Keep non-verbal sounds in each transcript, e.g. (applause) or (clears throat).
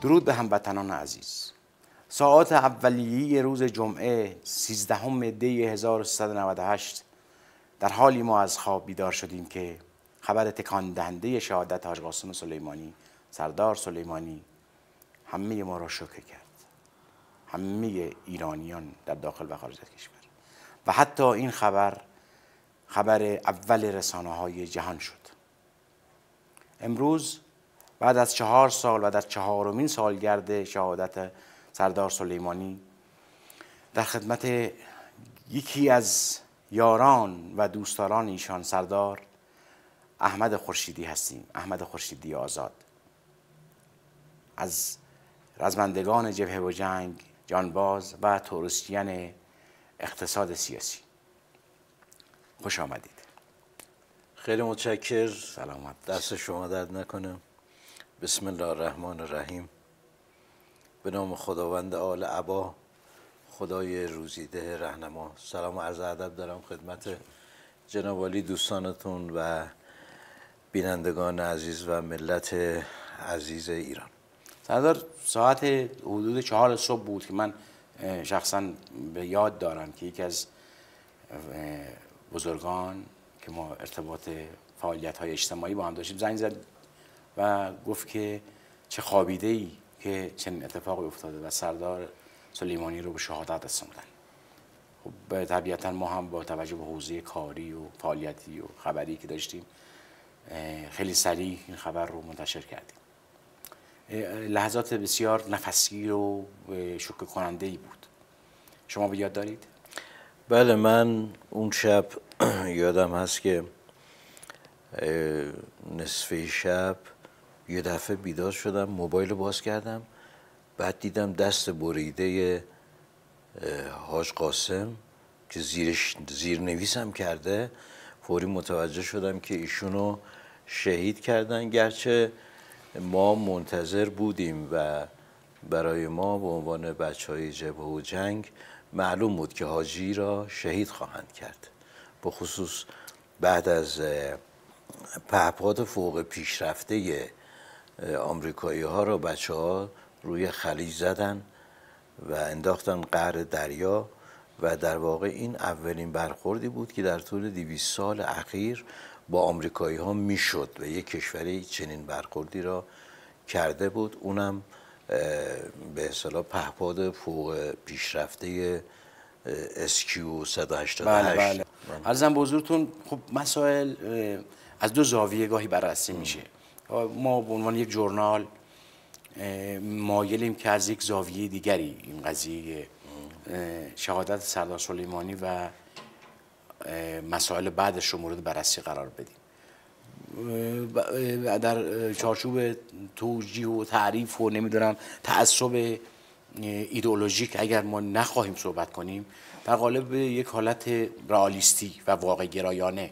درود به هموطنان عزیز ساعت اولیه روز جمعه 13 دی 1398 در حالی ما از خواب بیدار شدیم که خبر تکان دهنده شهادت حاج قاسم سلیمانی سردار سلیمانی همه ما را شوکه کرد همه ایرانیان در داخل و خارج کشور و حتی این خبر خبر اول رسانه های جهان شد امروز بعد از چهار سال و در چهارمین سالگرد شهادت سردار سلیمانی در خدمت یکی از یاران و دوستداران ایشان سردار احمد خورشیدی هستیم احمد خورشیدی آزاد از رزمندگان جبهه و جنگ جانباز و تورستیان اقتصاد سیاسی خوش آمدید خیلی متشکر سلامت دست شما درد نکنم بسم الله الرحمن الرحیم به نام خداوند آل عبا خدای روزیده رهنما سلام و عرض ادب دارم خدمت جنابالی دوستانتون و بینندگان عزیز و ملت عزیز ایران سردار ساعت حدود چهار صبح بود که من شخصا به یاد دارم که یکی از بزرگان که ما ارتباط فعالیت های اجتماعی با هم داشتیم زنگ زد و گفت که چه خوابیده ای که چنین اتفاقی افتاده و سردار سلیمانی رو به شهادت رسوندن خب طبیعتا ما هم با توجه به حوزه کاری و فعالیتی و خبری که داشتیم خیلی سریع این خبر رو منتشر کردیم لحظات بسیار نفسی و شکر کننده ای بود شما به یاد دارید بله من اون شب (clears throat) یادم هست که نصفه شب یه دفعه بیدار شدم موبایل باز کردم بعد دیدم دست بریده حاج قاسم که زیرش زیر کرده فوری متوجه شدم که ایشونو شهید کردن گرچه ما منتظر بودیم و برای ما به عنوان بچه های جبه و جنگ معلوم بود که حاجی را شهید خواهند کرد به خصوص بعد از پهپاد فوق پیشرفته آمریکایی ها رو بچه ها روی خلیج زدن و انداختن قهر دریا و در واقع این اولین برخوردی بود که در طول 200 سال اخیر با آمریکایی ها میشد و یک کشوری چنین برخوردی را کرده بود اونم به اصطلاح پهپاد فوق پیشرفته اسکیو 188 بله بله. به خب مسائل از دو زاویه گاهی بررسی میشه ما به عنوان یک جورنال مایلیم که از یک زاویه دیگری این قضیه شهادت سردار سلیمانی و مسائل بعدش رو مورد بررسی قرار بدیم در چارچوب توجیه و تعریف و نمیدونم تعصب ایدئولوژیک اگر ما نخواهیم صحبت کنیم در قالب یک حالت رئالیستی و واقع گرایانه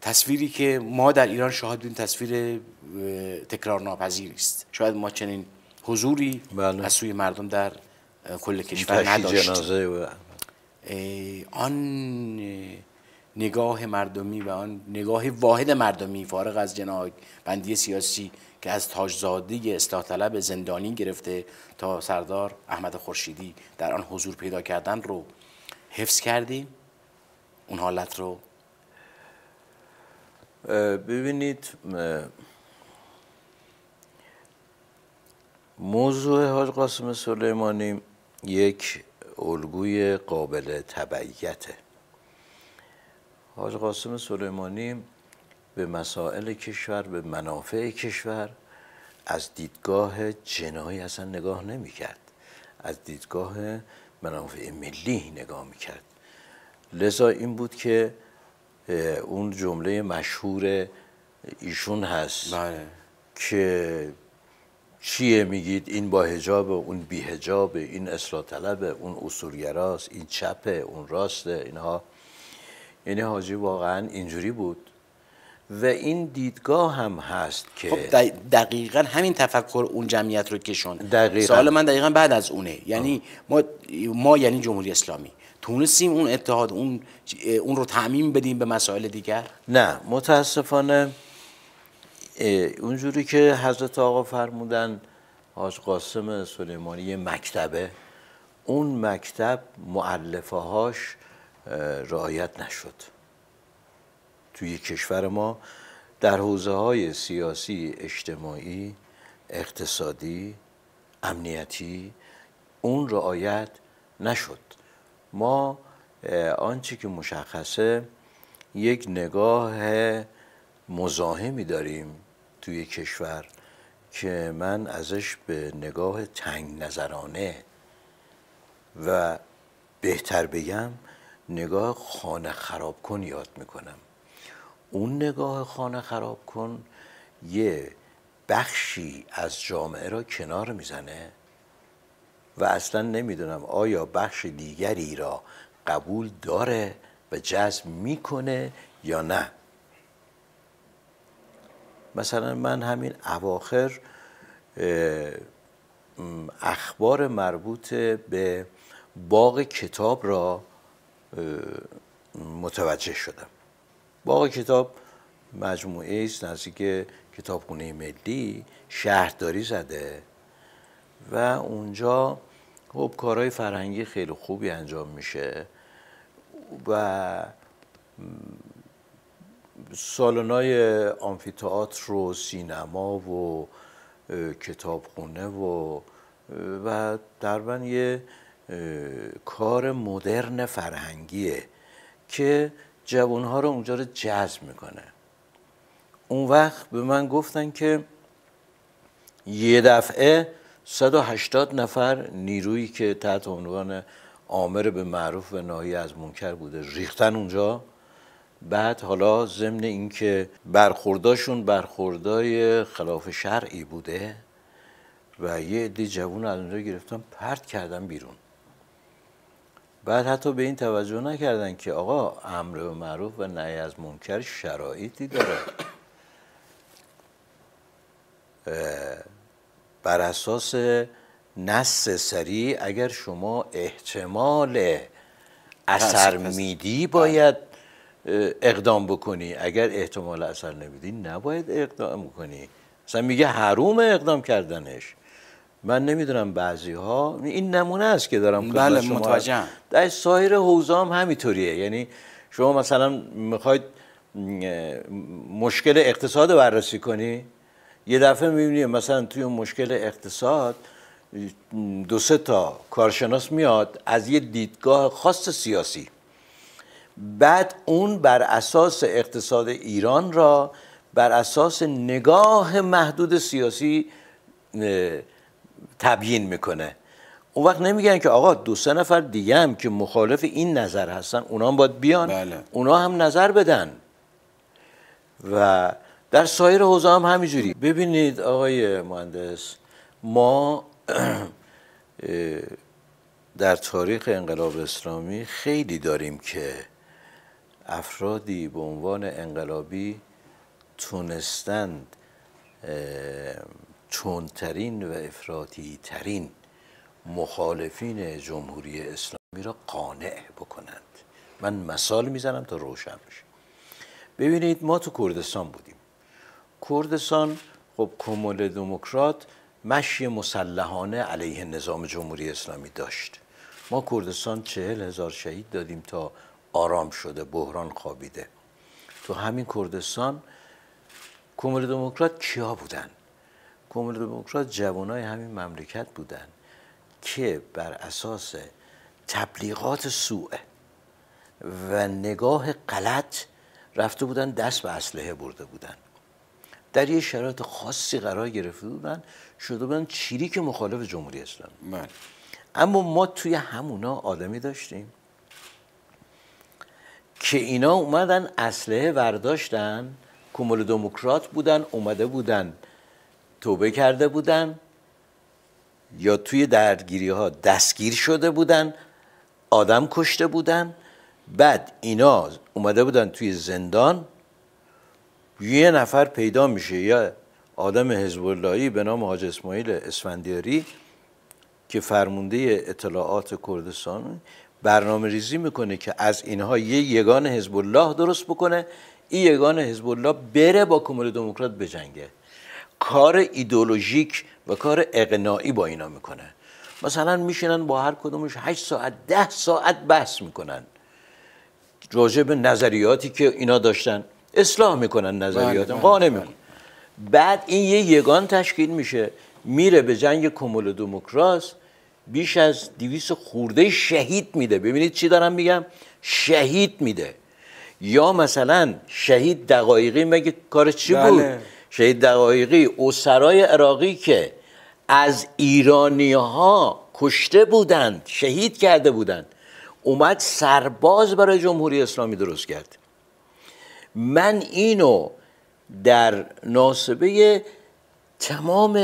تصویری که ما در ایران شاهد بودیم تصویر تکرار ناپذیر است شاید ما چنین حضوری بله. از سوی مردم در کل کشور نداشت جنازه آن نگاه مردمی و آن نگاه واحد مردمی فارغ از جناح بندی سیاسی که از تاجزادی اصلاح طلب زندانی گرفته تا سردار احمد خورشیدی در آن حضور پیدا کردن رو حفظ کردیم اون حالت رو ببینید موضوع حاج قاسم سلیمانی یک الگوی قابل تبعیته حاج قاسم سلیمانی به مسائل کشور به منافع کشور از دیدگاه جنایی اصلا نگاه نمی کرد. از دیدگاه منافع ملی نگاه می کرد. لذا این بود که اون جمله مشهور ایشون هست بله. که چیه میگید این با هجابه اون بی هجابه این اصلاح طلبه اون اصولگراست این چپه اون راسته اینها یعنی حاجی واقعا اینجوری بود و این دیدگاه هم هست که خب دقیقا همین تفکر اون جمعیت رو کشون سوال من دقیقا بعد از اونه یعنی ما, ما یعنی جمهوری اسلامی تونستیم اون اتحاد اون اون رو تعمیم بدیم به مسائل دیگر نه متاسفانه اونجوری که حضرت آقا فرمودن حاج قاسم سلیمانی مکتبه اون مکتب معلفه هاش رعایت نشد توی کشور ما در حوزه های سیاسی اجتماعی اقتصادی امنیتی اون رعایت نشد ما آنچه که مشخصه یک نگاه مزاحمی داریم توی کشور که من ازش به نگاه تنگ نظرانه و بهتر بگم نگاه خانه خراب کن یاد میکنم اون نگاه خانه خراب کن یه بخشی از جامعه را کنار میزنه و اصلا نمیدونم آیا بخش دیگری را قبول داره و جذب میکنه یا نه مثلا من همین اواخر اخبار مربوط به باغ کتاب را متوجه شدم باغ کتاب مجموعه است نزدیک کتابخونه ملی شهرداری زده و اونجا خب کارهای فرهنگی خیلی خوبی انجام میشه و سالنای آمفیتئاتر و سینما و کتابخونه و و در یه کار مدرن فرهنگیه که جوانها رو اونجا رو جذب میکنه اون وقت به من گفتن که یه دفعه 180 نفر نیرویی که تحت عنوان آمر به معروف و ناهی از منکر بوده ریختن اونجا بعد حالا ضمن اینکه برخورداشون برخوردای خلاف شرعی بوده و یه عده جوون از اونجا گرفتن پرت کردن بیرون بعد حتی به این توجه نکردن که آقا امر به معروف و نهی از منکر شرایطی داره بر اساس نص سری اگر شما احتمال اثر میدی بله. باید اقدام بکنی اگر احتمال اثر نمیدی نباید اقدام کنی مثلا میگه حروم اقدام کردنش من نمیدونم بعضی ها این نمونه است که دارم بله متوجه در سایر حوزه هم همینطوریه یعنی شما مثلا میخواید مشکل اقتصاد بررسی کنی یه دفعه میبینیم مثلا توی مشکل اقتصاد دو سه تا کارشناس میاد از یه دیدگاه خاص سیاسی بعد اون بر اساس اقتصاد ایران را بر اساس نگاه محدود سیاسی تبیین میکنه اون وقت نمیگن که آقا دو سه نفر دیگه هم که مخالف این نظر هستن اونا هم باید بیان بله. اونا هم نظر بدن و در سایر حوزه هم همینجوری ببینید آقای مهندس ما (clears throat) در تاریخ انقلاب اسلامی خیلی داریم که افرادی به عنوان انقلابی تونستند چونترین و افراطی ترین مخالفین جمهوری اسلامی را قانع بکنند من مثال میزنم تا روشن بشه ببینید ما تو کردستان بودیم کردستان خب کمول دموکرات مشی مسلحانه علیه نظام جمهوری اسلامی داشت ما کردستان چهل هزار شهید دادیم تا آرام شده بحران خوابیده تو همین کردستان کمول دموکرات کیا بودن کمول دموکرات جوانای همین مملکت بودن که بر اساس تبلیغات سوء و نگاه غلط رفته بودن دست به اسلحه برده بودن در یه شرایط خاصی قرار گرفته بودن شده بودن چریک مخالف جمهوری اسلامی من بله. اما ما توی همونا آدمی داشتیم که اینا اومدن اسلحه برداشتن کومول دموکرات بودن اومده بودن توبه کرده بودن یا توی درگیری ها دستگیر شده بودن آدم کشته بودن بعد اینا اومده بودن توی زندان یه نفر پیدا میشه یا آدم حزب به نام حاج اسماعیل اسفندیاری که فرمونده اطلاعات کردستان برنامه ریزی میکنه که از اینها یه یگان حزب الله درست بکنه این یگان حزب الله بره با کمول دموکرات بجنگه کار ایدولوژیک و کار اقناعی با اینا میکنه مثلا میشینن با هر کدومش 8 ساعت ده ساعت بحث میکنن راجب نظریاتی که اینا داشتن اصلاح میکنن نظریات بله، بله، قانع بله. میکنن بعد این یه یگان تشکیل میشه میره به جنگ کمول دموکراس بیش از دیویس خورده شهید میده ببینید چی دارم میگم شهید میده یا مثلا شهید دقایقی مگه کار چی بود بله. شهید دقایقی اسرای عراقی که از ایرانی ها کشته بودند شهید کرده بودند اومد سرباز برای جمهوری اسلامی درست کرد من اینو در ناسبه تمام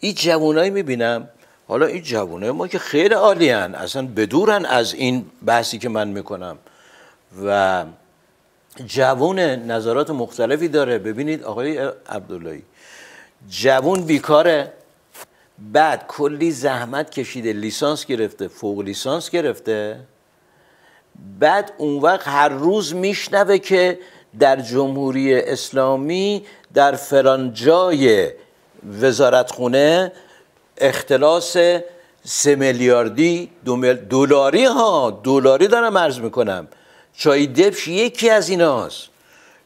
این جوانایی میبینم حالا این جوانای ما که خیلی عالی هن. اصلا بدورن از این بحثی که من میکنم و جوون نظرات مختلفی داره ببینید آقای عبداللهی جوون بیکاره بعد کلی زحمت کشیده لیسانس گرفته فوق لیسانس گرفته بعد اون وقت هر روز میشنوه که در جمهوری اسلامی در فلان جای وزارتخونه اختلاس سه میلیاردی دلاری ها دلاری دارم عرض میکنم چای دبش یکی از ایناست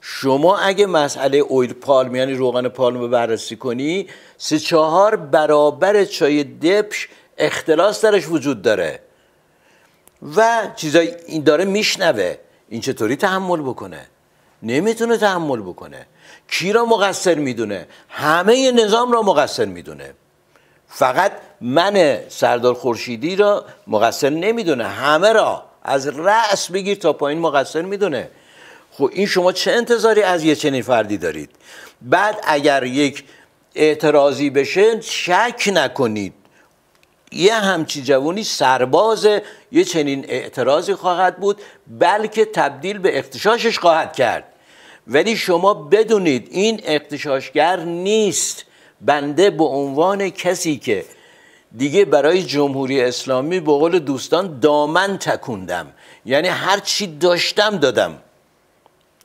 شما اگه مسئله اویل پالم یعنی روغن پالم رو بررسی کنی سه چهار برابر چای دبش اختلاس درش وجود داره و چیزای این داره میشنوه این چطوری تحمل بکنه نمیتونه تحمل بکنه کی را مقصر میدونه همه نظام را مقصر میدونه فقط من سردار خورشیدی را مقصر نمیدونه همه را از رأس بگیر تا پایین مقصر میدونه خب این شما چه انتظاری از یه چنین فردی دارید بعد اگر یک اعتراضی بشه شک نکنید یه همچی جوانی سرباز یه چنین اعتراضی خواهد بود بلکه تبدیل به اختشاشش خواهد کرد ولی شما بدونید این اختشاشگر نیست بنده به عنوان کسی که دیگه برای جمهوری اسلامی به قول دوستان دامن تکوندم یعنی هر چی داشتم دادم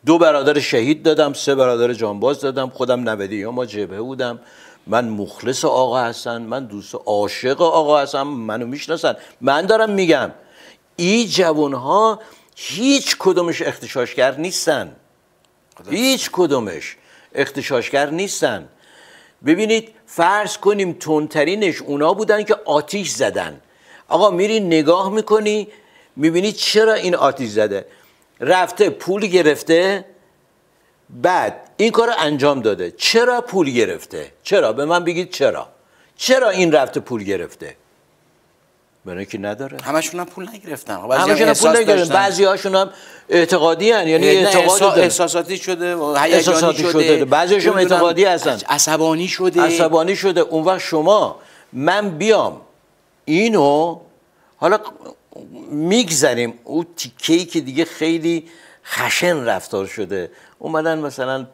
دو برادر شهید دادم سه برادر جانباز دادم خودم نبدی یا ما جبهه بودم من مخلص آقا هستم من دوست عاشق آقا هستم منو میشناسن من دارم میگم این جوان ها هیچ کدومش اختشاشگر نیستن هیچ کدومش اختشاشگر نیستن ببینید فرض کنیم تندترینش اونا بودن که آتیش زدن آقا میری نگاه میکنی میبینی چرا این آتیش زده رفته پول گرفته بعد این کار انجام داده چرا پول گرفته چرا به من بگید چرا چرا این رفته پول گرفته برای که نداره همشون هم پول نگرفتن همشون هم پول نگرفتن بعضی هاشون هم اعتقادی هن. یعنی احساساتی شده هیجانی شده, اعتقادی هستن عصبانی شده عصبانی شده اون وقت شما من بیام اینو حالا میگذریم او تیکه‌ای که دیگه خیلی خشن رفتار شده اومدن مثلا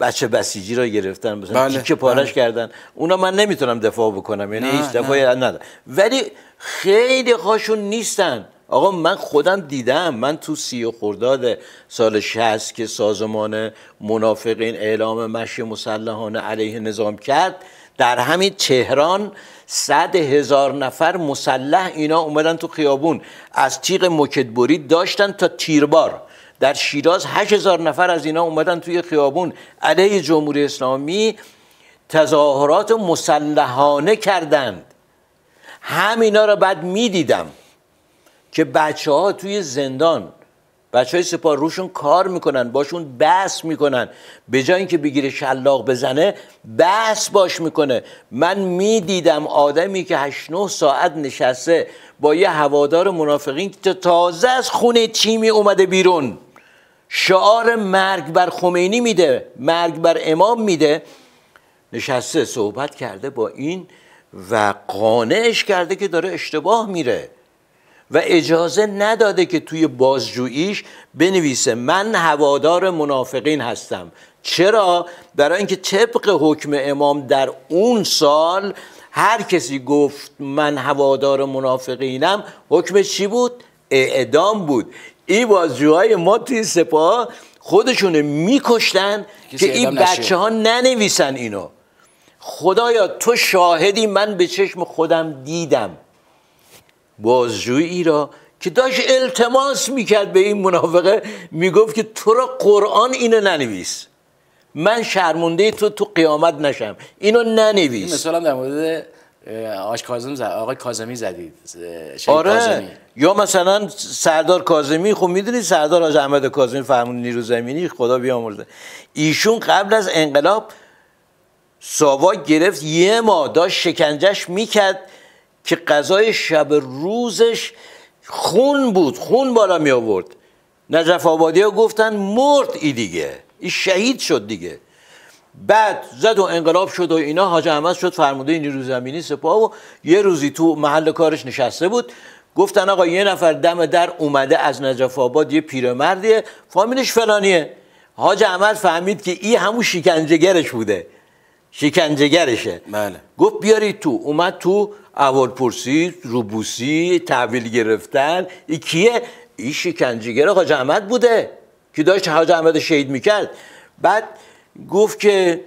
بچه بسیجی را گرفتن مثلا بله. پارش بله. کردن اونا من نمیتونم دفاع بکنم یعنی هیچ دفاعی ندارم ولی خیلی خاشون نیستن آقا من خودم دیدم من تو سی و خرداد سال 60 که سازمان منافقین اعلام مشی مسلحانه علیه نظام کرد در همین تهران صد هزار نفر مسلح اینا اومدن تو خیابون از تیغ مکدبوری داشتن تا تیربار در شیراز هزار نفر از اینا اومدن توی خیابون علیه جمهوری اسلامی تظاهرات مسلحانه کردند همینا را بعد میدیدم که بچه ها توی زندان بچه های سپاه روشون کار میکنن باشون بحث میکنن به جای اینکه بگیره شلاق بزنه بحث باش میکنه من میدیدم آدمی که 8 9 ساعت نشسته با یه هوادار منافقین که تازه از خونه تیمی اومده بیرون شعار مرگ بر خمینی میده مرگ بر امام میده نشسته صحبت کرده با این و قانعش کرده که داره اشتباه میره و اجازه نداده که توی بازجوییش بنویسه من هوادار منافقین هستم چرا؟ برای اینکه طبق حکم امام در اون سال هر کسی گفت من هوادار منافقینم حکم چی بود؟ اعدام بود این بازجوهای ما توی سپاه خودشون میکشتن که این بچه ها ننویسن اینو خدایا تو شاهدی من به چشم خودم دیدم بازجویی را که داشت التماس میکرد به این منافقه میگفت که تو را قرآن اینو ننویس من شرمونده تو تو قیامت نشم اینو ننویس مثلا در مورد آش کازم زد آقای کازمی زدید آره کازمی. یا مثلا سردار کازمی خب میدونید سردار آج احمد کازمی فرمون نیرو زمینی خدا بیامرزه ایشون قبل از انقلاب ساوا گرفت یه ماه داشت شکنجش میکرد که غذای شب روزش خون بود خون بالا می آورد نجف آبادی ها گفتن مرد ای دیگه ای شهید شد دیگه بعد زد و انقلاب شد و اینا حاج احمد شد فرموده روز زمینی سپاه و یه روزی تو محل کارش نشسته بود گفتن آقا یه نفر دم در اومده از نجف آباد یه پیرمردیه فامیلش فلانیه حاج احمد فهمید که این همون شکنجهگرش بوده شکنجهگرشه بله گفت بیارید تو اومد تو پرسی روبوسی تحویل گرفتن ای کیه این شکنجهگر حاج احمد بوده که داشت حاج احمد شهید میکرد بعد گفت که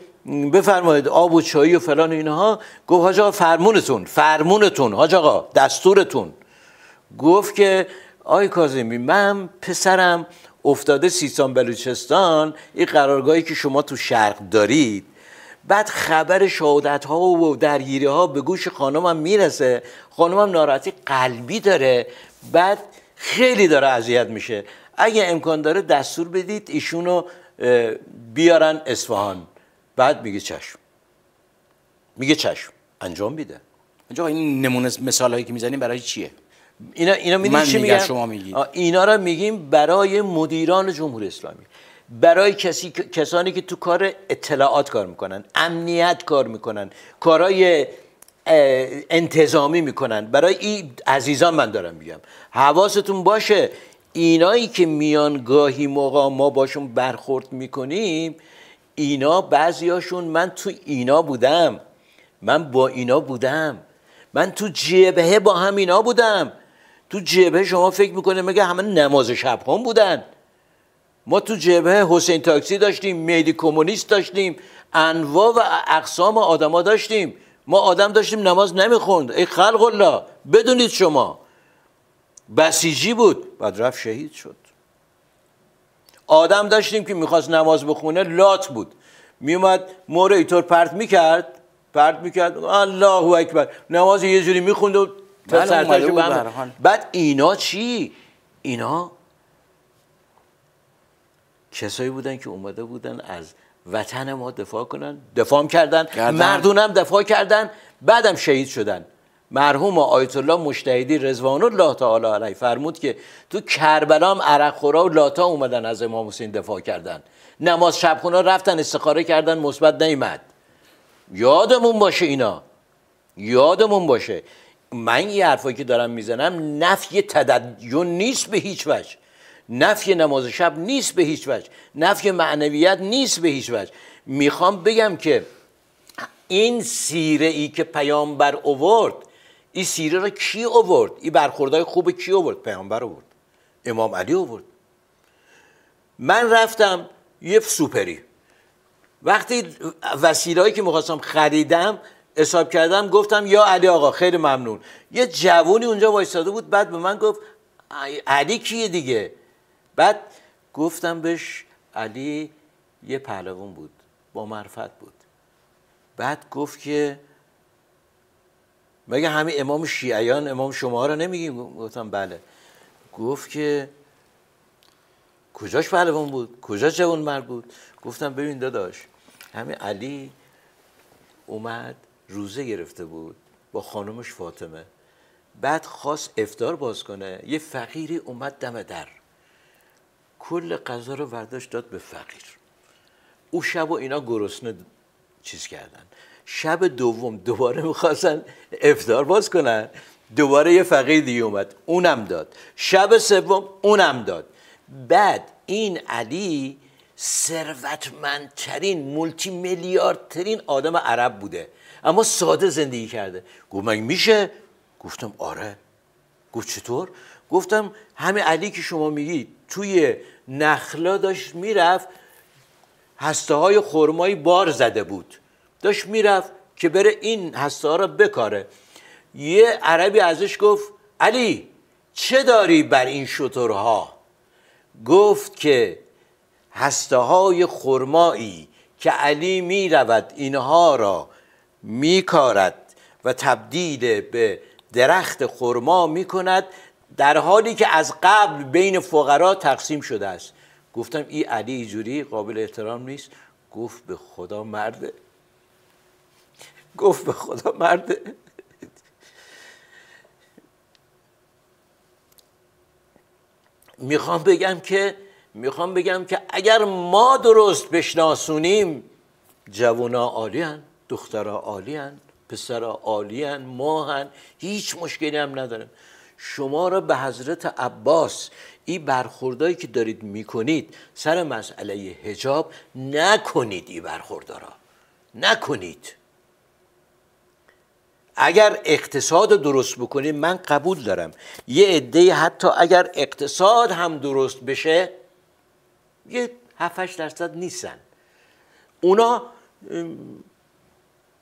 بفرمایید آب و چایی و فلان و اینها گفت حاج آقا فرمونتون فرمونتون حاج آقا دستورتون گفت که آی کازمی من پسرم افتاده سیستان بلوچستان این قرارگاهی که شما تو شرق دارید بعد خبر شهادت ها و درگیری ها به گوش خانمم میرسه خانمم ناراحتی قلبی داره بعد خیلی داره اذیت میشه اگه امکان داره دستور بدید ایشونو بیارن اصفهان بعد میگه چشم میگه چشم انجام میده اینجا این نمونه مثال هایی که میزنیم برای چیه اینا اینا می چی میگن شما اینا را میگیم برای مدیران جمهوری اسلامی برای کسی کسانی که تو کار اطلاعات کار میکنن امنیت کار میکنن کارهای انتظامی میکنن برای این عزیزان من دارم میگم حواستون باشه اینایی که میان گاهی موقع ما باشون برخورد میکنیم اینا بعضیاشون من تو اینا بودم من با اینا بودم من تو جبهه با هم اینا بودم تو جبهه شما فکر میکنه مگه همه نماز شب هم بودن ما تو جبهه حسین تاکسی داشتیم میدی کمونیست داشتیم انواع و اقسام آدما داشتیم ما آدم داشتیم نماز نمیخوند ای خلق الله بدونید شما بسیجی بود بعد رفت شهید شد آدم داشتیم که میخواست نماز بخونه لات بود میومد موره ایطور پرت میکرد پرت میکرد الله اکبر نماز یه جوری میخوند و بعد اینا چی؟ اینا کسایی بودن که اومده بودن از وطن ما دفاع کنن دفاع کردن. مردونم دفاع کردن بعدم شهید شدن مرحوم آیت الله مشتهدی رضوان الله تعالی علیه فرمود که تو کربلا هم عرق خورا و لاتا اومدن از امام حسین دفاع کردن نماز شبخونه رفتن استخاره کردن مثبت نیمد یادمون باشه اینا یادمون باشه من این حرفایی که دارم میزنم نفی تدین نیست به هیچ وجه نفی نماز شب نیست به هیچ وجه نفی معنویت نیست به هیچ وجه میخوام بگم که این سیره ای که پیامبر اوورد این سیره را کی آورد این برخوردهای خوب کی آورد پیامبر آورد امام علی آورد من رفتم یه سوپری وقتی وسیلهایی که میخواستم خریدم حساب کردم گفتم یا علی آقا خیلی ممنون یه جوونی اونجا وایستاده بود بعد به من گفت علی کیه دیگه بعد گفتم بهش علی یه پهلوان بود با معرفت بود بعد گفت که مگه همه امام شیعیان امام شما رو نمیگیم گفتم بله گفت که کجاش پهلوان بود کجاش جوان مرد بود گفتم ببین داداش همین علی اومد روزه گرفته بود با خانمش فاطمه بعد خواست افتار باز کنه یه فقیری اومد دم در کل غذا رو ورداشت داد به فقیر او شب و اینا گرسنه چیز کردن شب دوم دوباره میخواستن افتار باز کنن دوباره یه فقیر دیگه اومد اونم داد شب سوم اونم داد بعد این علی ثروتمندترین مولتی میلیاردترین آدم عرب بوده اما ساده زندگی کرده گفت مگه میشه گفتم آره گفت چطور گفتم همه علی که شما میگی توی نخلا داشت میرفت هسته های خرمایی بار زده بود داشت میرفت که بره این هسته ها را بکاره یه عربی ازش گفت علی چه داری بر این شترها گفت که هسته های خرمایی که علی می اینها را میکارد و تبدیل به درخت خرما می در حالی که از قبل بین فقرا تقسیم شده است گفتم این علی جوری قابل احترام نیست گفت به خدا مرده گفت به خدا مرد میخوام بگم که میخوام بگم که اگر ما درست بشناسونیم جوونا عالی هن دخترا عالی هن پسرا عالی هن ما هن هیچ مشکلی هم ندارم شما را به حضرت عباس این برخوردایی که دارید میکنید سر مسئله هجاب نکنید این برخوردارا نکنید اگر اقتصاد رو درست بکنیم من قبول دارم یه عده حتی اگر اقتصاد هم درست بشه یه 7 درصد نیستن اونا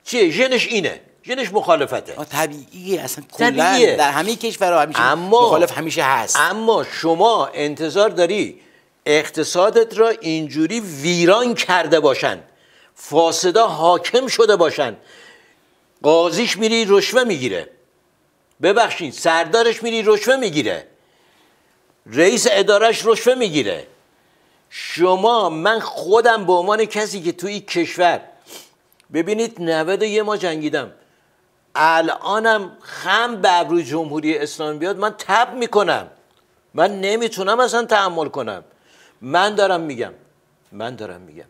چیه ژنش اینه ژنش مخالفته طبیعی اصلا کلا در همه کشورها همیشه اما مخالف همیشه هست اما شما انتظار داری اقتصادت را اینجوری ویران کرده باشن فاسدا حاکم شده باشن قاضیش میری رشوه میگیره ببخشید سردارش میری رشوه میگیره رئیس ادارش رشوه میگیره شما من خودم به عنوان کسی که توی کشور ببینید نوید یه ما جنگیدم الانم خم به جمهوری اسلامی بیاد من تب میکنم من نمیتونم اصلا تحمل کنم من دارم میگم من دارم میگم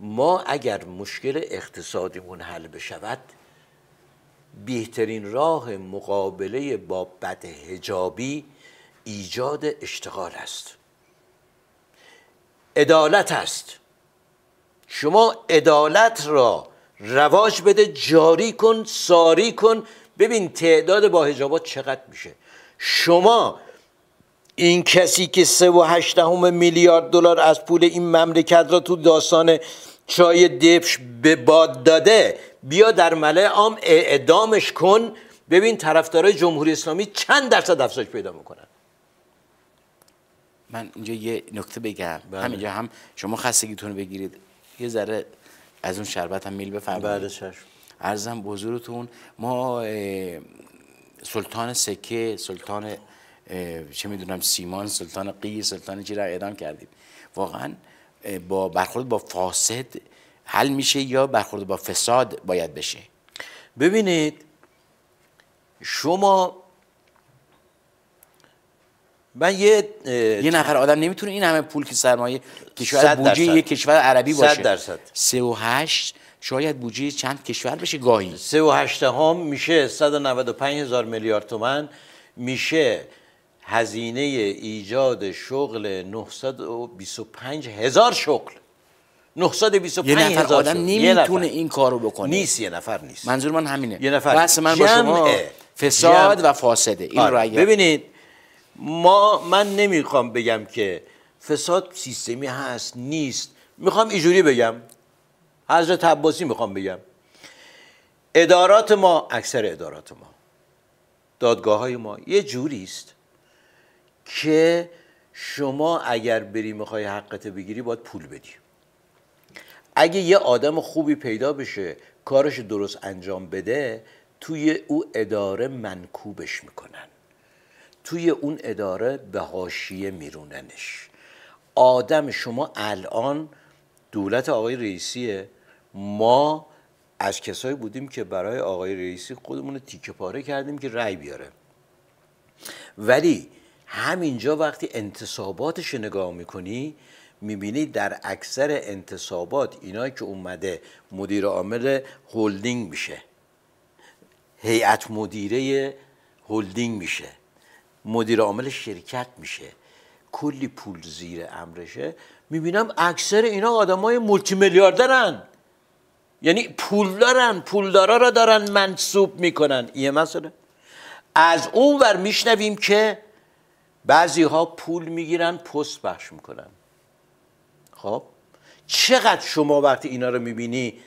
ما اگر مشکل اقتصادیمون حل بشود بهترین راه مقابله با بد هجابی ایجاد اشتغال است عدالت است شما عدالت را رواج بده جاری کن ساری کن ببین تعداد با هجابات چقدر میشه شما این کسی که سه و هشت میلیارد دلار از پول این مملکت را تو داستان چای دبش به باد داده بیا در مله عام اعدامش کن ببین طرفدارای جمهوری اسلامی چند درصد افزایش پیدا میکنن من اینجا یه نکته بگم بله. همینجا هم شما خستگیتون بگیرید یه ذره از اون شربت هم میل بفرمایید بعد بله، بزرگتون ما سلطان سکه سلطان چه میدونم سیمان سلطان قی سلطان چی را اعدام کردیم واقعا با برخورد با فاسد حل میشه یا برخورد با فساد باید بشه ببینید شما من یه یه نفر آدم نمیتونه این همه پول که سرمایه کشور بودجه یک کشور عربی باشه 100 درصد 3 و 8 شاید بودجه چند کشور بشه گاهی 3 و 8 هم میشه 195 هزار میلیارد تومن میشه هزینه ایجاد شغل 925 هزار شغل 925 یه نفر هزار آدم نمیتونه این کارو بکنه نیست یه نفر نیست منظور من همینه یه نفر بس من با شما فساد و فاسده این را آره. ببینید ما من نمیخوام بگم که فساد سیستمی هست نیست میخوام اینجوری بگم حضرت عباسی میخوام بگم ادارات ما اکثر ادارات ما دادگاه های ما یه جوری است که شما اگر بری میخوای حقت بگیری باید پول بدی اگه یه آدم خوبی پیدا بشه کارش درست انجام بده توی او اداره منکوبش میکنن توی اون اداره به حاشیه میروننش آدم شما الان دولت آقای رئیسیه ما از کسایی بودیم که برای آقای رئیسی خودمون تیکه پاره کردیم که رأی بیاره ولی همینجا وقتی انتصاباتش نگاه میکنی میبینی در اکثر انتصابات اینا که اومده مدیر عامل هلدینگ میشه هیئت مدیره هلدینگ میشه مدیر عامل شرکت میشه کلی پول زیر امرشه میبینم اکثر اینا آدمای مولتی میلیاردرن یعنی پول دارن پولدارا را دارن منصوب میکنن یه مسئله از اون ور میشنویم که بعضی ها پول میگیرن پست بخش میکنن خب چقدر شما وقتی اینا رو میبینی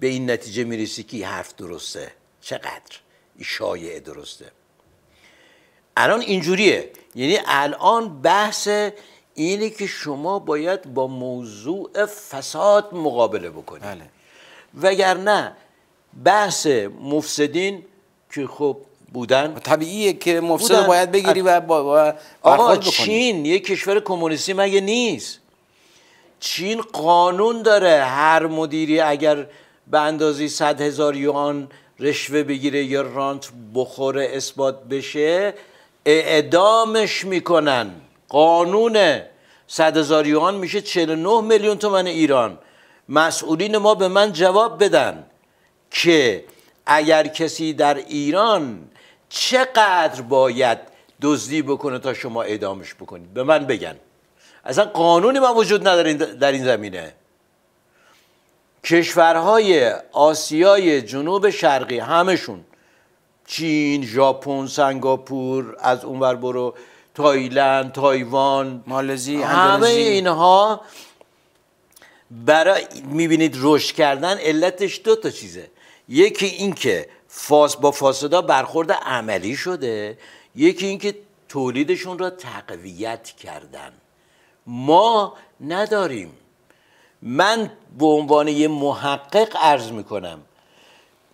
به این نتیجه میرسی که حرف درسته چقدر شایع درسته الان اینجوریه یعنی الان بحث اینه که شما باید با موضوع فساد مقابله بکنید بله. وگرنه بحث مفسدین که خب بودن طبیعیه که مفسد باید بگیری و با, با چین یه کشور کمونیستی مگه نیست چین قانون داره هر مدیری اگر به اندازی صد هزار یوان رشوه بگیره یا رانت بخوره اثبات بشه اعدامش میکنن قانون صد هزار یوان میشه 49 میلیون تومن ایران مسئولین ما به من جواب بدن که اگر کسی در ایران چقدر باید دزدی بکنه تا شما اعدامش بکنید به من بگن اصلا قانونی ما وجود نداره در این زمینه کشورهای آسیای جنوب شرقی همشون چین، ژاپن، سنگاپور، از اونور برو تایلند، تایوان، مالزی، همه اینها برای میبینید رشد کردن علتش دو تا چیزه یکی اینکه فاس با فاسدا برخورد عملی شده یکی اینکه تولیدشون را تقویت کردن ما نداریم من به عنوان یه محقق عرض میکنم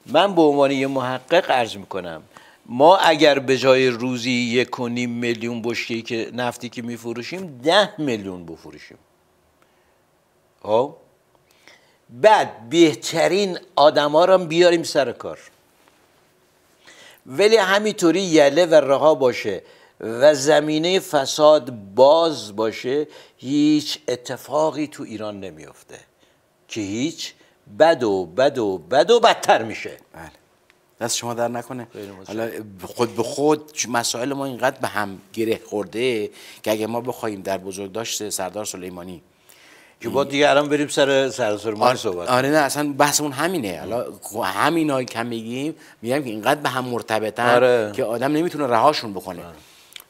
من به عنوان یه محقق عرض میکنم ما اگر به جای روزی یک و نیم میلیون بشکه که نفتی که میفروشیم ده میلیون بفروشیم ها خب؟ بعد بهترین آدما را بیاریم سر کار ولی همینطوری یله و رها باشه و زمینه فساد باز باشه هیچ اتفاقی تو ایران نمیفته که هیچ بد و بد و بد و بدتر میشه بله دست شما در نکنه حالا خود به خود مسائل ما اینقدر به هم گره خورده که اگه ما بخوایم در بزرگداشت سردار سلیمانی که با دیگه الان بریم سر سر آره، صحبت آره نه اصلا بحثمون همینه حالا خب همینا کم میگیم میگم که اینقدر به هم مرتبطن آره. که آدم نمیتونه رهاشون بکنه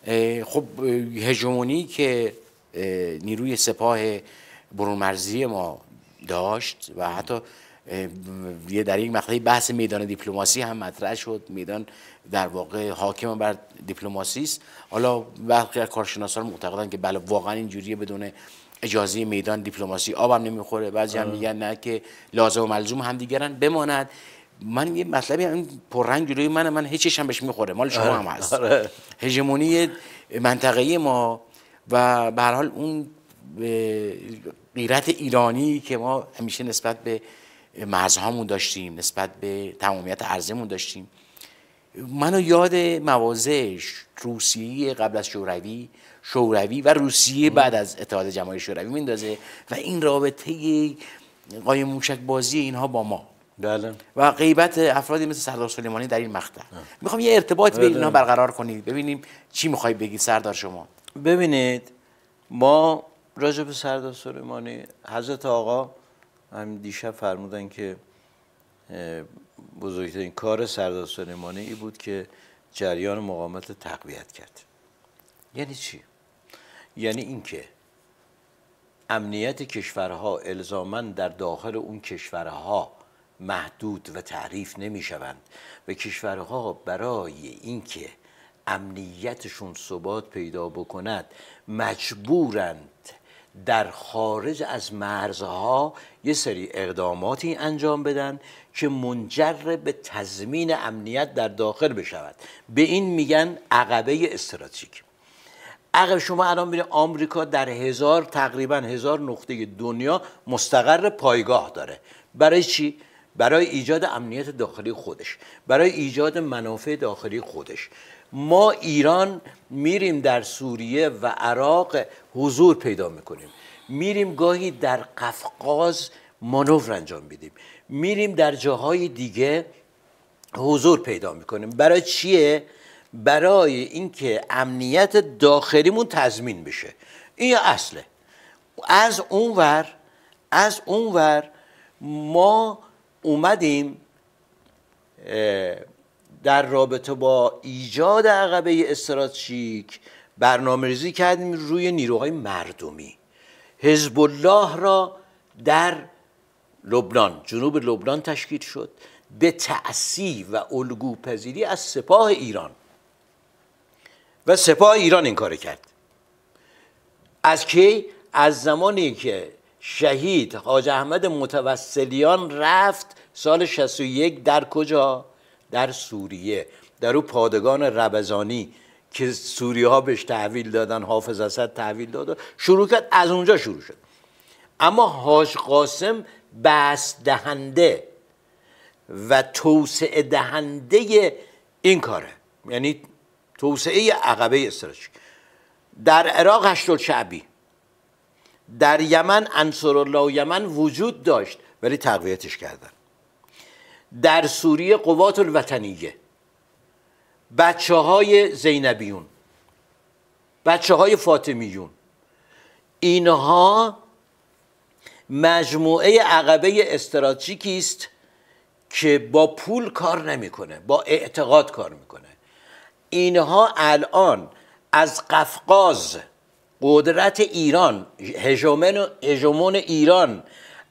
آره. خب هژمونی که نیروی سپاه برون مرزی ما داشت و حتی یه در یک مقطعی بحث میدان دیپلماسی هم مطرح شد میدان در واقع حاکم بر دیپلماسی است حالا برخی از کارشناسان معتقدن که بله واقعا اینجوریه بدون اجازه میدان دیپلماسی آبم نمیخوره بعضی هم میگن نه که لازم و ملزوم هم دیگرن بماند من یه مطلبی این پررنگ روی من من هیچش هم بهش میخوره مال شما آره. هم هست آره. هژمونی منطقه ما و به هر حال اون غیرت ایرانی که ما همیشه نسبت به مرزهامون داشتیم نسبت به تمامیت ارزمون داشتیم منو یاد موازش روسیه قبل از شوروی شوروی و روسیه خب. بعد از اتحاد جماهیر شوروی میندازه و این رابطه قایم موشک بازی اینها با ما بله و غیبت افرادی مثل سردار سلیمانی در این مقطع میخوام یه ارتباط بله. به اینها برقرار کنید ببینیم چی میخوای بگی سردار شما ببینید ما راجع به سردار سلیمانی حضرت آقا هم دیشب فرمودن که بزرگترین کار سردار سلیمانی ای بود که جریان مقاومت تقویت کرد یعنی چی یعنی اینکه امنیت کشورها الزاما در داخل اون کشورها محدود و تعریف نمی شوند و کشورها برای اینکه امنیتشون ثبات پیدا بکند مجبورند در خارج از مرزها یه سری اقداماتی انجام بدن که منجر به تضمین امنیت در داخل بشود به این میگن عقبه استراتژیک عقب شما الان میره آمریکا در هزار تقریبا هزار نقطه دنیا مستقر پایگاه داره برای چی؟ برای ایجاد امنیت داخلی خودش برای ایجاد منافع داخلی خودش ما ایران میریم در سوریه و عراق حضور پیدا میکنیم میریم گاهی در قفقاز مانور انجام میدیم میریم در جاهای دیگه حضور پیدا میکنیم برای چیه برای اینکه امنیت داخلیمون تضمین بشه این یا اصله از اونور از اونور ما اومدیم در رابطه با ایجاد عقبه استراتژیک برنامه ریزی کردیم روی نیروهای مردمی حزب الله را در لبنان جنوب لبنان تشکیل شد به تأسی و الگوپذیری از سپاه ایران و سپاه ایران این کار کرد از کی؟ از زمانی که شهید حاج احمد متوسلیان رفت سال 61 در کجا؟ در سوریه در او پادگان ربزانی که سوریه ها بهش تحویل دادن حافظ اسد تحویل داد شروع کرد از اونجا شروع شد اما حاج قاسم بس دهنده و توسعه دهنده این کاره یعنی توسعه عقبه استراتژیک در عراق هشت شعبی در یمن انصرالله و یمن وجود داشت ولی تقویتش کردن در سوریه قوات الوطنیه بچه های زینبیون بچه های فاطمیون اینها مجموعه عقبه استراتژیکی است که با پول کار نمیکنه با اعتقاد کار میکنه اینها الان از قفقاز قدرت ایران هژمون ایران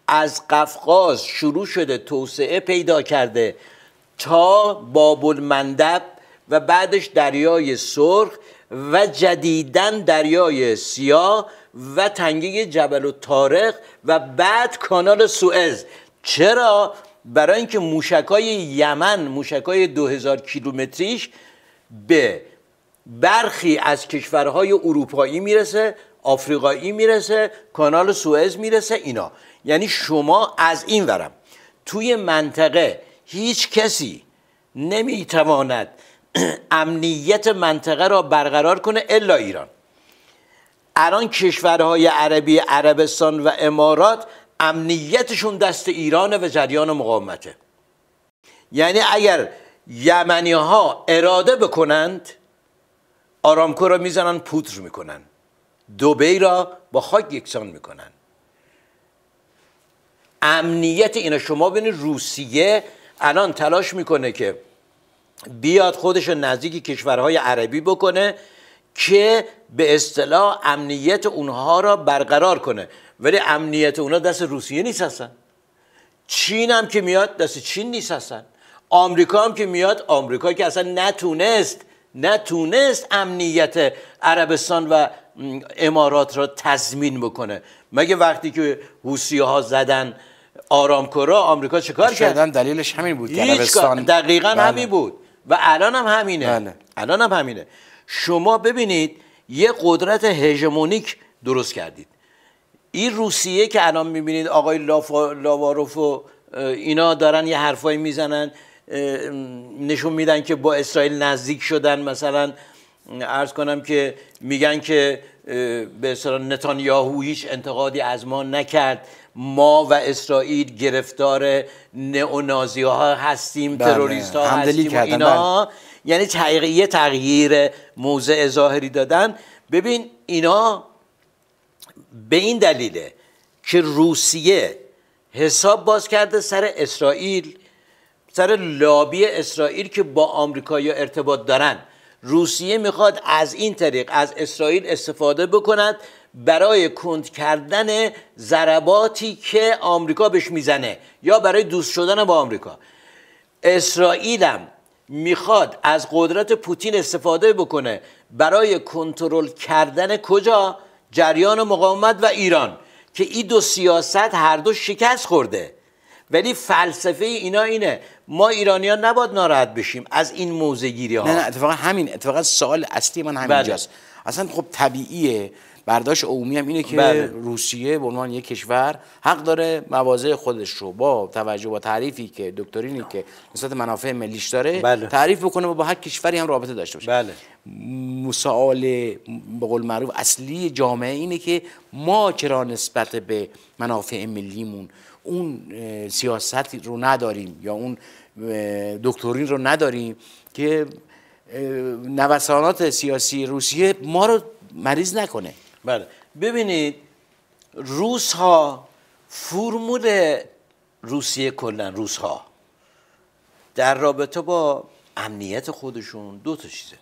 از قفقاز شروع شده توسعه پیدا کرده تا بابل مندب و بعدش دریای سرخ و جدیدن دریای سیاه و تنگه جبل و و بعد کانال سوئز چرا برای اینکه موشکای یمن موشکای 2000 کیلومتریش به برخی از کشورهای اروپایی میرسه آفریقایی میرسه کانال سوئز میرسه اینا یعنی شما از این ورم توی منطقه هیچ کسی نمیتواند (clears throat) امنیت منطقه را برقرار کنه الا ایران الان کشورهای عربی عربستان و امارات امنیتشون دست ایران و جریان مقاومته یعنی اگر یمنی ها اراده بکنند آرامکو را میزنن پودر میکنن دوبی را با خاک یکسان میکنن امنیت اینا شما ببینید روسیه الان تلاش میکنه که بیاد خودش نزدیک کشورهای عربی بکنه که به اصطلاح امنیت اونها را برقرار کنه ولی امنیت اونها دست روسیه نیست هستن چین هم که میاد دست چین نیست هستن آمریکا هم که میاد آمریکا که اصلا نتونست نتونست امنیت عربستان و امارات را تضمین بکنه مگه وقتی که حوسی ها زدن آرامکورا آمریکا چکار کرد؟ دلیلش همین بود عربستان دقیقا بله. همین بود و الان هم همینه بله. الان هم همینه شما ببینید یه قدرت هژمونیک درست کردید این روسیه که الان میبینید آقای لاواروف و اینا دارن یه حرفایی میزنن نشون میدن که با اسرائیل نزدیک شدن مثلا ارز کنم که میگن که به اسرائیل نتانیاهو هیچ انتقادی از ما نکرد ما و اسرائیل گرفتار نئونازی ها هستیم بله. تروریست ها هستیم و اینا بله. یعنی تغییر تغییر موضع ظاهری دادن ببین اینا به این دلیله که روسیه حساب باز کرده سر اسرائیل سر لابی اسرائیل که با یا ارتباط دارن روسیه میخواد از این طریق از اسرائیل استفاده بکند برای کند کردن ضرباتی که آمریکا بهش میزنه یا برای دوست شدن با آمریکا اسرائیلم میخواد از قدرت پوتین استفاده بکنه برای کنترل کردن کجا جریان مقاومت و ایران که این دو سیاست هر دو شکست خورده ولی فلسفه اینا اینه ما ایرانیان نباید ناراحت بشیم از این موزه گیری ها نه نه اتفاقا همین اتفاقا سوال اصلی من همینجاست بله. اصلا خب طبیعیه برداشت عمومی هم اینه که بله. روسیه به عنوان یک کشور حق داره مواضع خودش رو با توجه با تعریفی که دکترینی که نسبت منافع ملیش داره بله. تعریف بکنه و با هر کشوری هم رابطه داشته باشه بله. مسائل به قول معروف اصلی جامعه اینه که ما چرا نسبت به منافع ملیمون اون سیاستی رو نداریم یا اون دکتورین رو نداریم که نوسانات سیاسی روسیه ما رو مریض نکنه بله ببینید روس ها فرمول روسیه کلا روس ها در رابطه با امنیت خودشون دو تا چیزه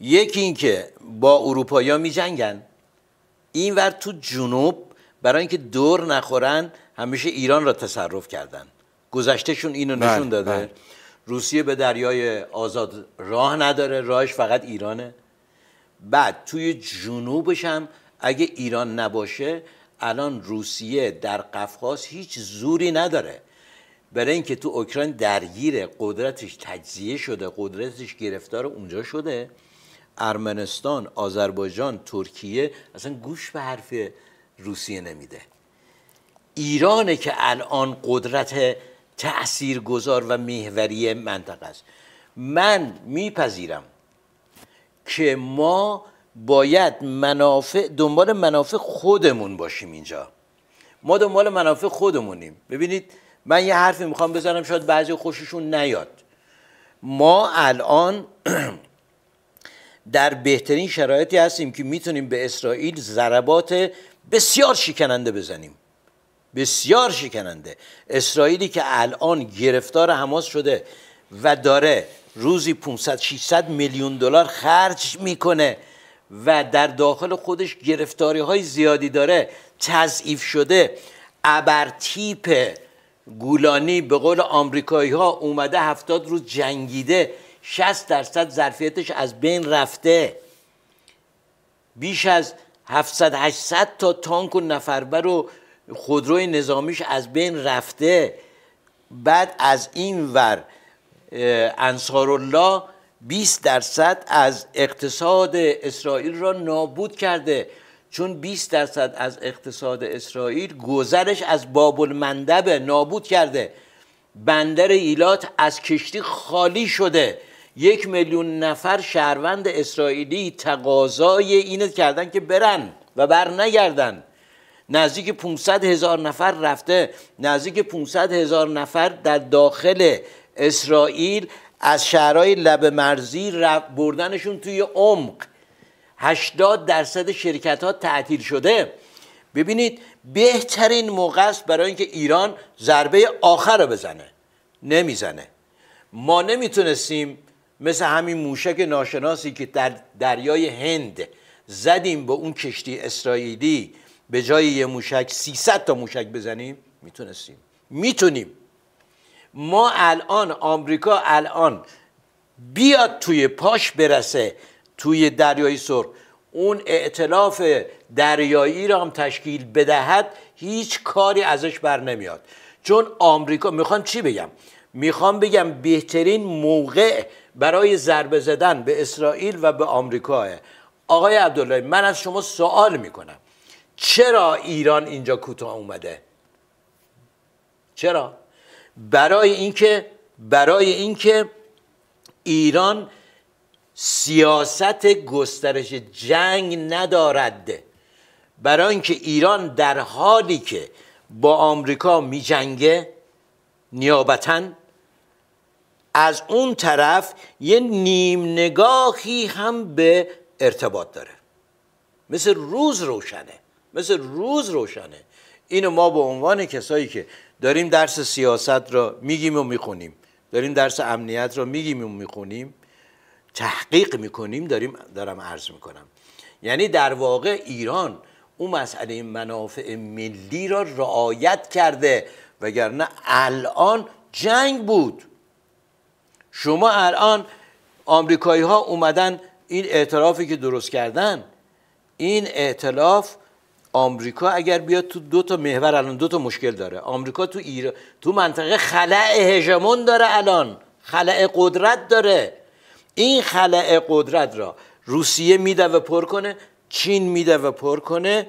یکی اینکه با اروپایی ها می جنگن این ور تو جنوب برای اینکه دور نخورن همیشه ایران را تصرف کردن گذشتهشون اینو بله، نشون داده بله. روسیه به دریای آزاد راه نداره راهش فقط ایرانه بعد توی جنوبش هم اگه ایران نباشه الان روسیه در قفقاز هیچ زوری نداره برای اینکه تو اوکراین درگیره، قدرتش تجزیه شده قدرتش گرفتار اونجا شده ارمنستان آذربایجان ترکیه اصلا گوش به حرف روسیه نمیده ایرانه که الان قدرت تأثیر گذار و محوری منطقه است من میپذیرم که ما باید منافع دنبال منافع خودمون باشیم اینجا ما دنبال منافع خودمونیم ببینید من یه حرفی میخوام بزنم شاید بعضی خوششون نیاد ما الان (clears throat) در بهترین شرایطی هستیم که میتونیم به اسرائیل ضربات بسیار شکننده بزنیم بسیار شکننده اسرائیلی که الان گرفتار حماس شده و داره روزی 500 600 میلیون دلار خرج میکنه و در داخل خودش گرفتاری های زیادی داره تضعیف شده ابرتیپ گولانی به قول آمریکایی ها اومده هفتاد روز جنگیده 60 درصد ظرفیتش از بین رفته بیش از 700 800 تا تانک و نفربر و خودروی نظامیش از بین رفته بعد از این ور انصار الله 20 درصد از اقتصاد اسرائیل را نابود کرده چون 20 درصد از اقتصاد اسرائیل گذرش از باب المندب نابود کرده بندر ایلات از کشتی خالی شده یک میلیون نفر شهروند اسرائیلی تقاضای اینه کردن که برن و بر نگردن نزدیک 500 هزار نفر رفته نزدیک 500 هزار نفر در داخل اسرائیل از شهرهای لب مرزی بردنشون توی عمق 80 درصد شرکت ها تعطیل شده ببینید بهترین موقع است برای اینکه ایران ضربه آخر رو بزنه نمیزنه ما نمیتونستیم مثل همین موشک ناشناسی که در دریای هند زدیم به اون کشتی اسرائیلی به جای یه موشک 300 تا موشک بزنیم میتونستیم میتونیم ما الان آمریکا الان بیاد توی پاش برسه توی دریای سرخ اون اعتلاف دریایی را هم تشکیل بدهد هیچ کاری ازش بر نمیاد چون آمریکا میخوام چی بگم میخوام بگم بهترین موقع برای ضربه زدن به اسرائیل و به آمریکا آقای عبدالله من از شما سوال میکنم چرا ایران اینجا کوتاه اومده چرا برای اینکه برای اینکه ایران سیاست گسترش جنگ ندارد برای اینکه ایران در حالی که با آمریکا میجنگه نیابتن از اون طرف یه نیم نگاهی هم به ارتباط داره مثل روز روشنه مثل روز روشنه اینو ما به عنوان کسایی که داریم درس سیاست را میگیم و میخونیم داریم درس امنیت را میگیم و میخونیم تحقیق میکنیم داریم دارم عرض میکنم یعنی در واقع ایران اون مسئله منافع ملی را رعایت کرده وگرنه الان جنگ بود شما الان آمریکایی ها اومدن این اعترافی که درست کردن این اعتلاف آمریکا اگر بیاد تو دو تا محور الان دو تا مشکل داره آمریکا تو ایران تو منطقه خلع هژمون داره الان خلع قدرت داره این خلع قدرت را روسیه میده و پر کنه چین میده و پر کنه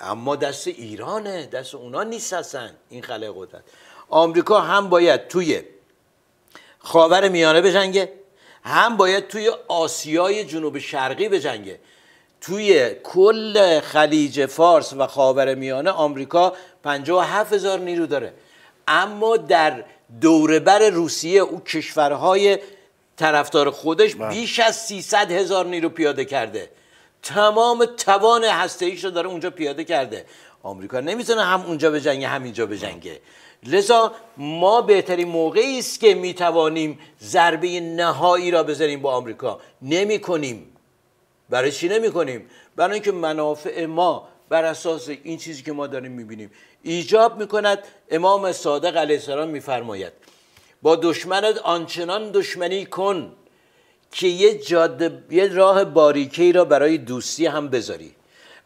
اما دست ایرانه دست اونا نیست هستن این خلع قدرت آمریکا هم باید توی خاور میانه بجنگه هم باید توی آسیای جنوب شرقی بجنگه توی کل خلیج فارس و خاور میانه آمریکا هفت هزار نیرو داره اما در دوربر روسیه او کشورهای طرفدار خودش بله. بیش از 300 هزار نیرو پیاده کرده تمام توان هسته ایش رو داره اونجا پیاده کرده آمریکا نمیتونه هم اونجا به جنگه هم اینجا به جنگه لذا ما بهترین موقعی است که می توانیم ضربه نهایی را بزنیم با آمریکا نمی کنیم برای چی نمی کنیم برای اینکه منافع ما بر اساس این چیزی که ما داریم می بینیم ایجاب کند امام صادق علیه السلام فرماید با دشمنت آنچنان دشمنی کن که یه, جاده، یه راه باریکی را برای دوستی هم بذاری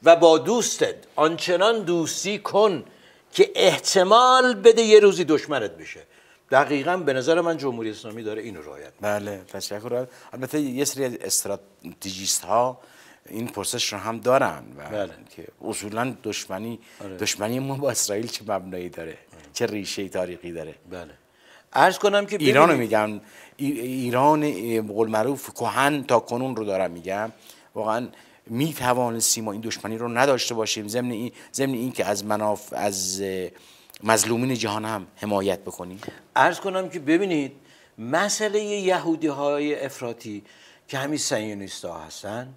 و با دوستت آنچنان دوستی کن که احتمال بده یه روزی دشمنت بشه دقیقا به نظر من جمهوری اسلامی داره اینو رعایت بله تشکر البته یه سری استراتژیست ها این پرسش رو هم دارن و بله. که اصولا دشمنی آره. دشمنی ما با اسرائیل چه مبنایی داره آره. چه ریشه تاریخی داره بله عرض کنم که ایران رو میگم ایران قول معروف کهن تا کنون رو دارم میگم واقعا می توانستیم ما این دشمنی رو نداشته باشیم ضمن این ضمن این که از مناف از مظلومین جهان هم حمایت بکنیم عرض کنم که ببینید مسئله یهودی های افراطی که همین سیونیست ها هستن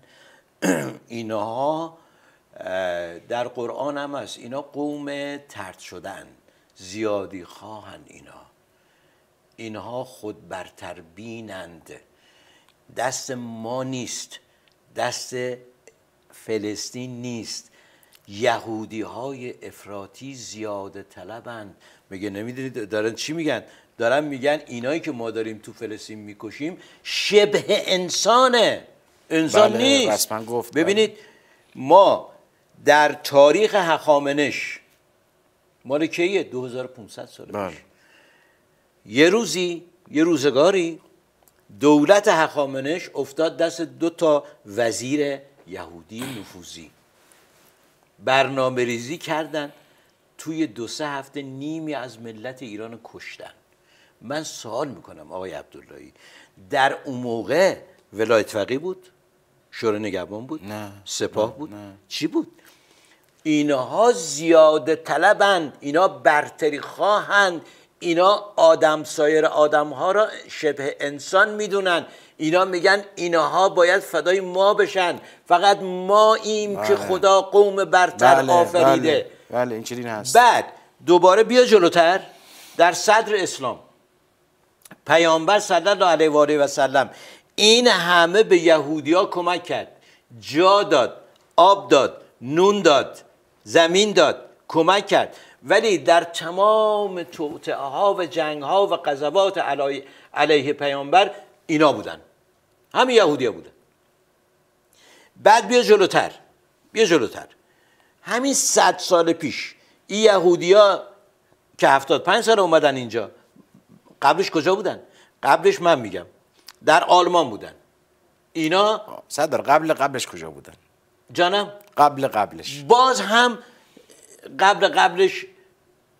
(clears throat) اینها در قرآن هم هست اینا قوم ترد شدن زیادی خواهند اینا اینها خود برتر بینند دست ما نیست دست فلسطین نیست یهودی های افراتی زیاده طلبند میگه نمیدونید دارن چی میگن دارن میگن اینایی که ما داریم تو فلسطین میکشیم شبه انسانه انسان بله، نیست گفت ببینید ما در تاریخ هخامنش مال کیه 2500 ساله بله. یه روزی یه روزگاری دولت حخامنش افتاد دست دو تا وزیر یهودی نفوذی برنامه ریزی کردن توی دو سه هفته نیمی از ملت ایران کشتن من سوال میکنم آقای عبداللهی در اون موقع ولایت فقی بود شورای نگهبان بود نه. سپاه بود چی بود اینها زیاده طلبند اینها برتری خواهند اینا آدم سایر آدم ها را شبه انسان میدونن اینا میگن اینها باید فدای ما بشن فقط ما ایم که بله. خدا قوم برتر بله، آفریده بله, بله، هست بعد دوباره بیا جلوتر در صدر اسلام پیامبر صلی الله علیه و آله و سلم این همه به یهودیا کمک کرد جا داد آب داد نون داد زمین داد کمک کرد ولی در تمام توطعه ها و جنگ ها و قذبات علیه, علیه پیامبر اینا بودن همه یهودیا بودن بعد بیا جلوتر بیا جلوتر همین صد سال پیش این یهودیا که پنج سال اومدن اینجا قبلش کجا بودن قبلش من میگم در آلمان بودن اینا صدر قبل قبلش کجا بودن جانم قبل قبلش باز هم قبل قبلش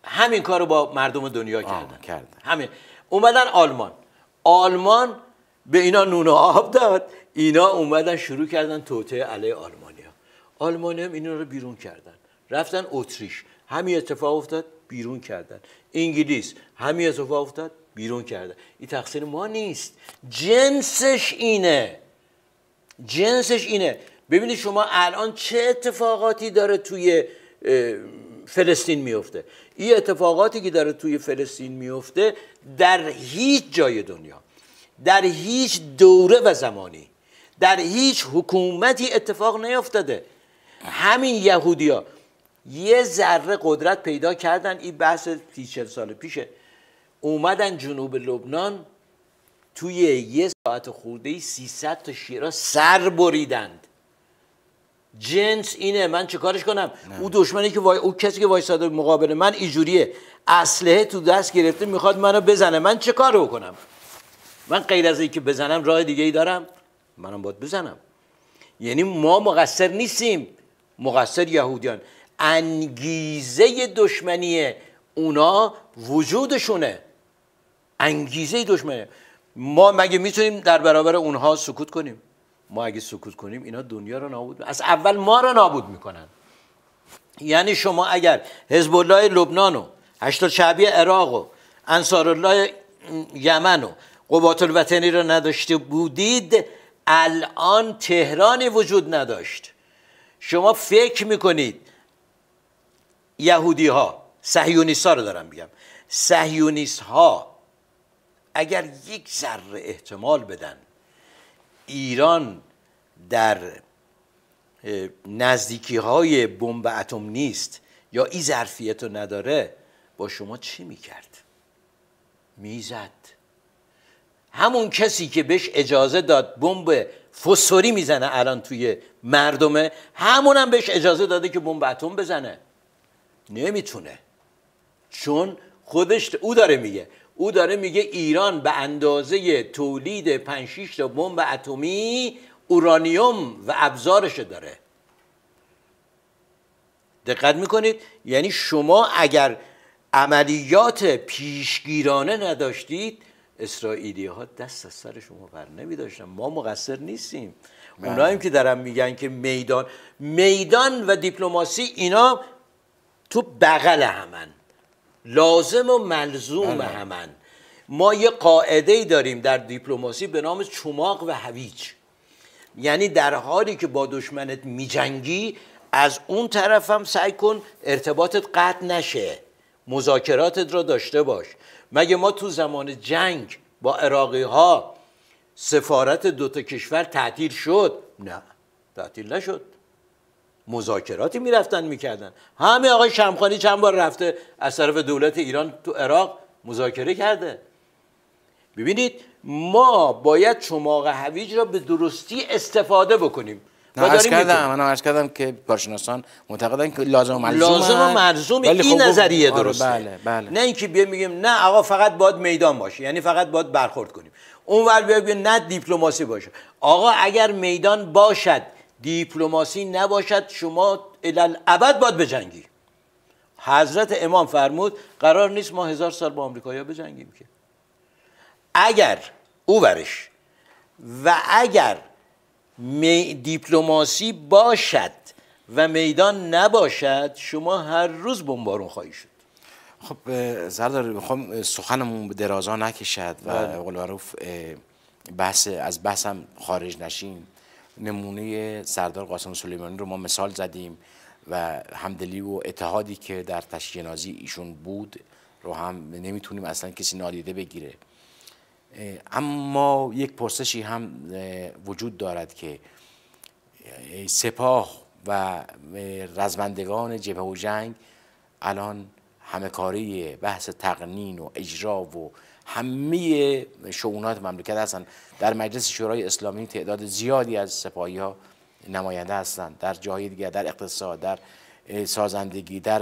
همین کار رو با مردم دنیا کردن. کردن همین اومدن آلمان آلمان به اینا نون آب داد اینا اومدن شروع کردن توته علیه آلمانیا آلمانی هم اینا رو بیرون کردن رفتن اتریش همین اتفاق افتاد بیرون کردن انگلیس همین اتفاق افتاد بیرون کردن این تقصیر ما نیست جنسش اینه جنسش اینه ببینید شما الان چه اتفاقاتی داره توی فلسطین میفته این اتفاقاتی که داره توی فلسطین میفته در هیچ جای دنیا در هیچ دوره و زمانی در هیچ حکومتی اتفاق نیفتاده همین یهودیا یه ذره قدرت پیدا کردن این بحث 40 سال پیشه اومدن جنوب لبنان توی یه ساعت خورده 300 تا شیرا سر بریدند جنس اینه من چه کارش کنم نه. او دشمنی که وای... او کسی که وایساده مقابل من اینجوریه اسلحه تو دست گرفته میخواد منو بزنه من چه کار بکنم من غیر از اینکه بزنم راه دیگه ای دارم منم باید بزنم یعنی ما مقصر نیستیم مقصر یهودیان انگیزه دشمنی اونا وجودشونه انگیزه دشمنی ما مگه میتونیم در برابر اونها سکوت کنیم ما اگه سکوت کنیم اینا دنیا رو نابود از اول ما رو نابود میکنن یعنی شما اگر حزب الله لبنان و هشت شعبی عراق و انصار الله یمن و قوات الوطنی رو نداشته بودید الان تهرانی وجود نداشت شما فکر میکنید یهودی ها سهیونیست ها رو دارم میگم سهیونیست ها اگر یک ذره احتمال بدن ایران در نزدیکی های بمب اتم نیست یا این ظرفیت رو نداره با شما چی میکرد؟ میزد همون کسی که بهش اجازه داد بمب فسوری میزنه الان توی مردمه همون هم بهش اجازه داده که بمب اتم بزنه نمیتونه چون خودش او داره میگه او داره میگه ایران به اندازه تولید 5 6 تا بمب اتمی اورانیوم و ابزارش داره دقت میکنید یعنی شما اگر عملیات پیشگیرانه نداشتید اسرائیلی ها دست از سر شما بر نمی داشتن ما مقصر نیستیم بله. اوناییم که دارن میگن که میدان میدان و دیپلماسی اینا تو بغل همن لازم و ملزوم بله. همن ما یه قاعده ای داریم در دیپلماسی به نام چماق و هویج یعنی در حالی که با دشمنت میجنگی از اون طرف هم سعی کن ارتباطت قطع نشه مذاکراتت را داشته باش مگه ما تو زمان جنگ با عراقی ها سفارت دوتا کشور تعطیل شد نه تعطیل نشد مذاکراتی میرفتن میکردن همه آقای شمخانی چند بار رفته از طرف دولت ایران تو عراق مذاکره کرده ببینید ما باید چماق هویج را به درستی استفاده بکنیم عرض کردم من عرض کردم که کارشناسان معتقدن که لازم و لازم این خب خب، نظریه آره، درسته بله،, بله نه اینکه بیا میگیم نه آقا فقط باید میدان باشه یعنی فقط باید برخورد کنیم اونور بیا نه دیپلماسی باشه آقا اگر میدان باشد دیپلوماسی نباشد شما الالعبد باید بجنگی حضرت امام فرمود قرار نیست ما هزار سال با آمریکایا بجنگیم که اگر او ورش و اگر دیپلوماسی باشد و میدان نباشد شما هر روز بمبارون خواهی شد خب زردار میخوام سخنمون به درازا نکشد و بله. قول بحث از بحثم خارج نشیم نمونه سردار قاسم سلیمانی رو ما مثال زدیم و همدلی و اتحادی که در تشکنازی ایشون بود رو هم نمیتونیم اصلا کسی نادیده بگیره اما یک پرسشی هم وجود دارد که سپاه و رزمندگان جبهه و جنگ الان همه بحث تقنین و اجرا و همه شونات مملکت هستند در مجلس شورای اسلامی تعداد زیادی از سپاهی ها نماینده هستند در جای دیگر در اقتصاد در سازندگی در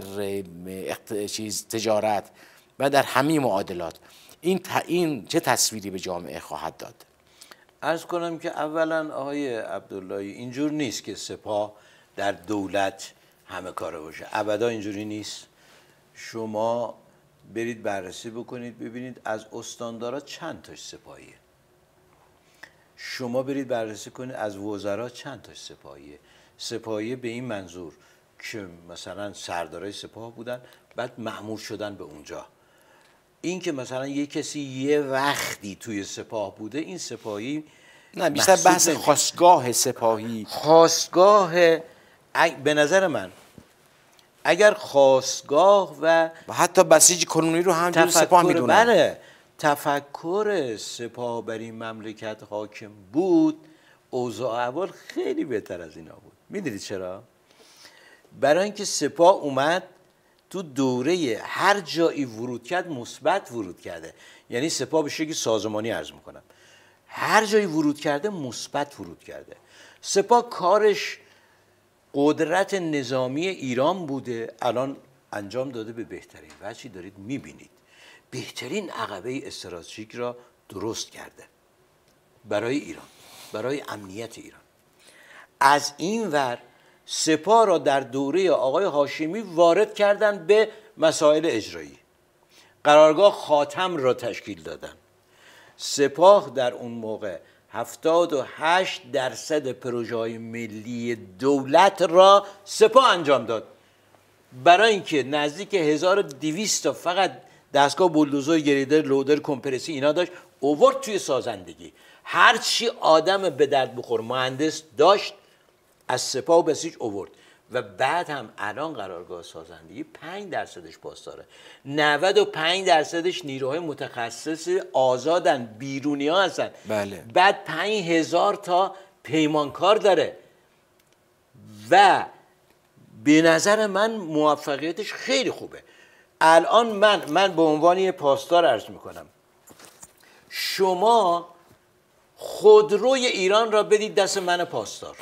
چیز تجارت و در همه معادلات این تعیین چه تصویری به جامعه خواهد داد از کنم که اولا آقای عبدالله اینجور نیست که سپاه در دولت همه کاره باشه ابدا اینجوری نیست شما برید بررسی بکنید ببینید از استاندارا چند تاش سپاهیه شما برید بررسی کنید از وزرا چند تاش سپاهیه سپاهیه به این منظور که مثلا سردارای سپاه بودن بعد معمور شدن به اونجا این که مثلا یه کسی یه وقتی توی سپاه بوده این سپاهی نه بیشتر بحث خواستگاه سپاهی خواستگاه به نظر من اگر خواستگاه و, و حتی بسیج کنونی رو همجور سپاه میدونه بله، تفکر سپاه بر این مملکت حاکم بود اوضاع اول خیلی بهتر از اینا بود میدید چرا برای اینکه سپاه اومد تو دوره هر جایی ورود کرد مثبت ورود کرده یعنی سپاه به شکل سازمانی عرض میکنم هر جایی ورود کرده مثبت ورود کرده سپاه کارش قدرت نظامی ایران بوده الان انجام داده به بهترین وجهی دارید میبینید بهترین عقبه استراتژیک را درست کرده برای ایران برای امنیت ایران از این ور سپاه را در دوره آقای هاشمی وارد کردن به مسائل اجرایی قرارگاه خاتم را تشکیل دادن سپاه در اون موقع 78 درصد پروژه های ملی دولت را سپا انجام داد برای اینکه نزدیک 1200 تا فقط دستگاه بولدوزر گریدر لودر کمپرسی اینا داشت اوورد توی سازندگی هرچی آدم به درد بخور مهندس داشت از سپا و بسیج اوورد و بعد هم الان قرارگاه سازندگی پنج درصدش پاسداره پنج درصدش نیروهای متخصص آزادن بیرونی ها هستن بله. بعد هزار تا پیمانکار داره و به نظر من موفقیتش خیلی خوبه الان من من به عنوان یه پاسدار عرض میکنم شما خودروی ایران را بدید دست من پاسدار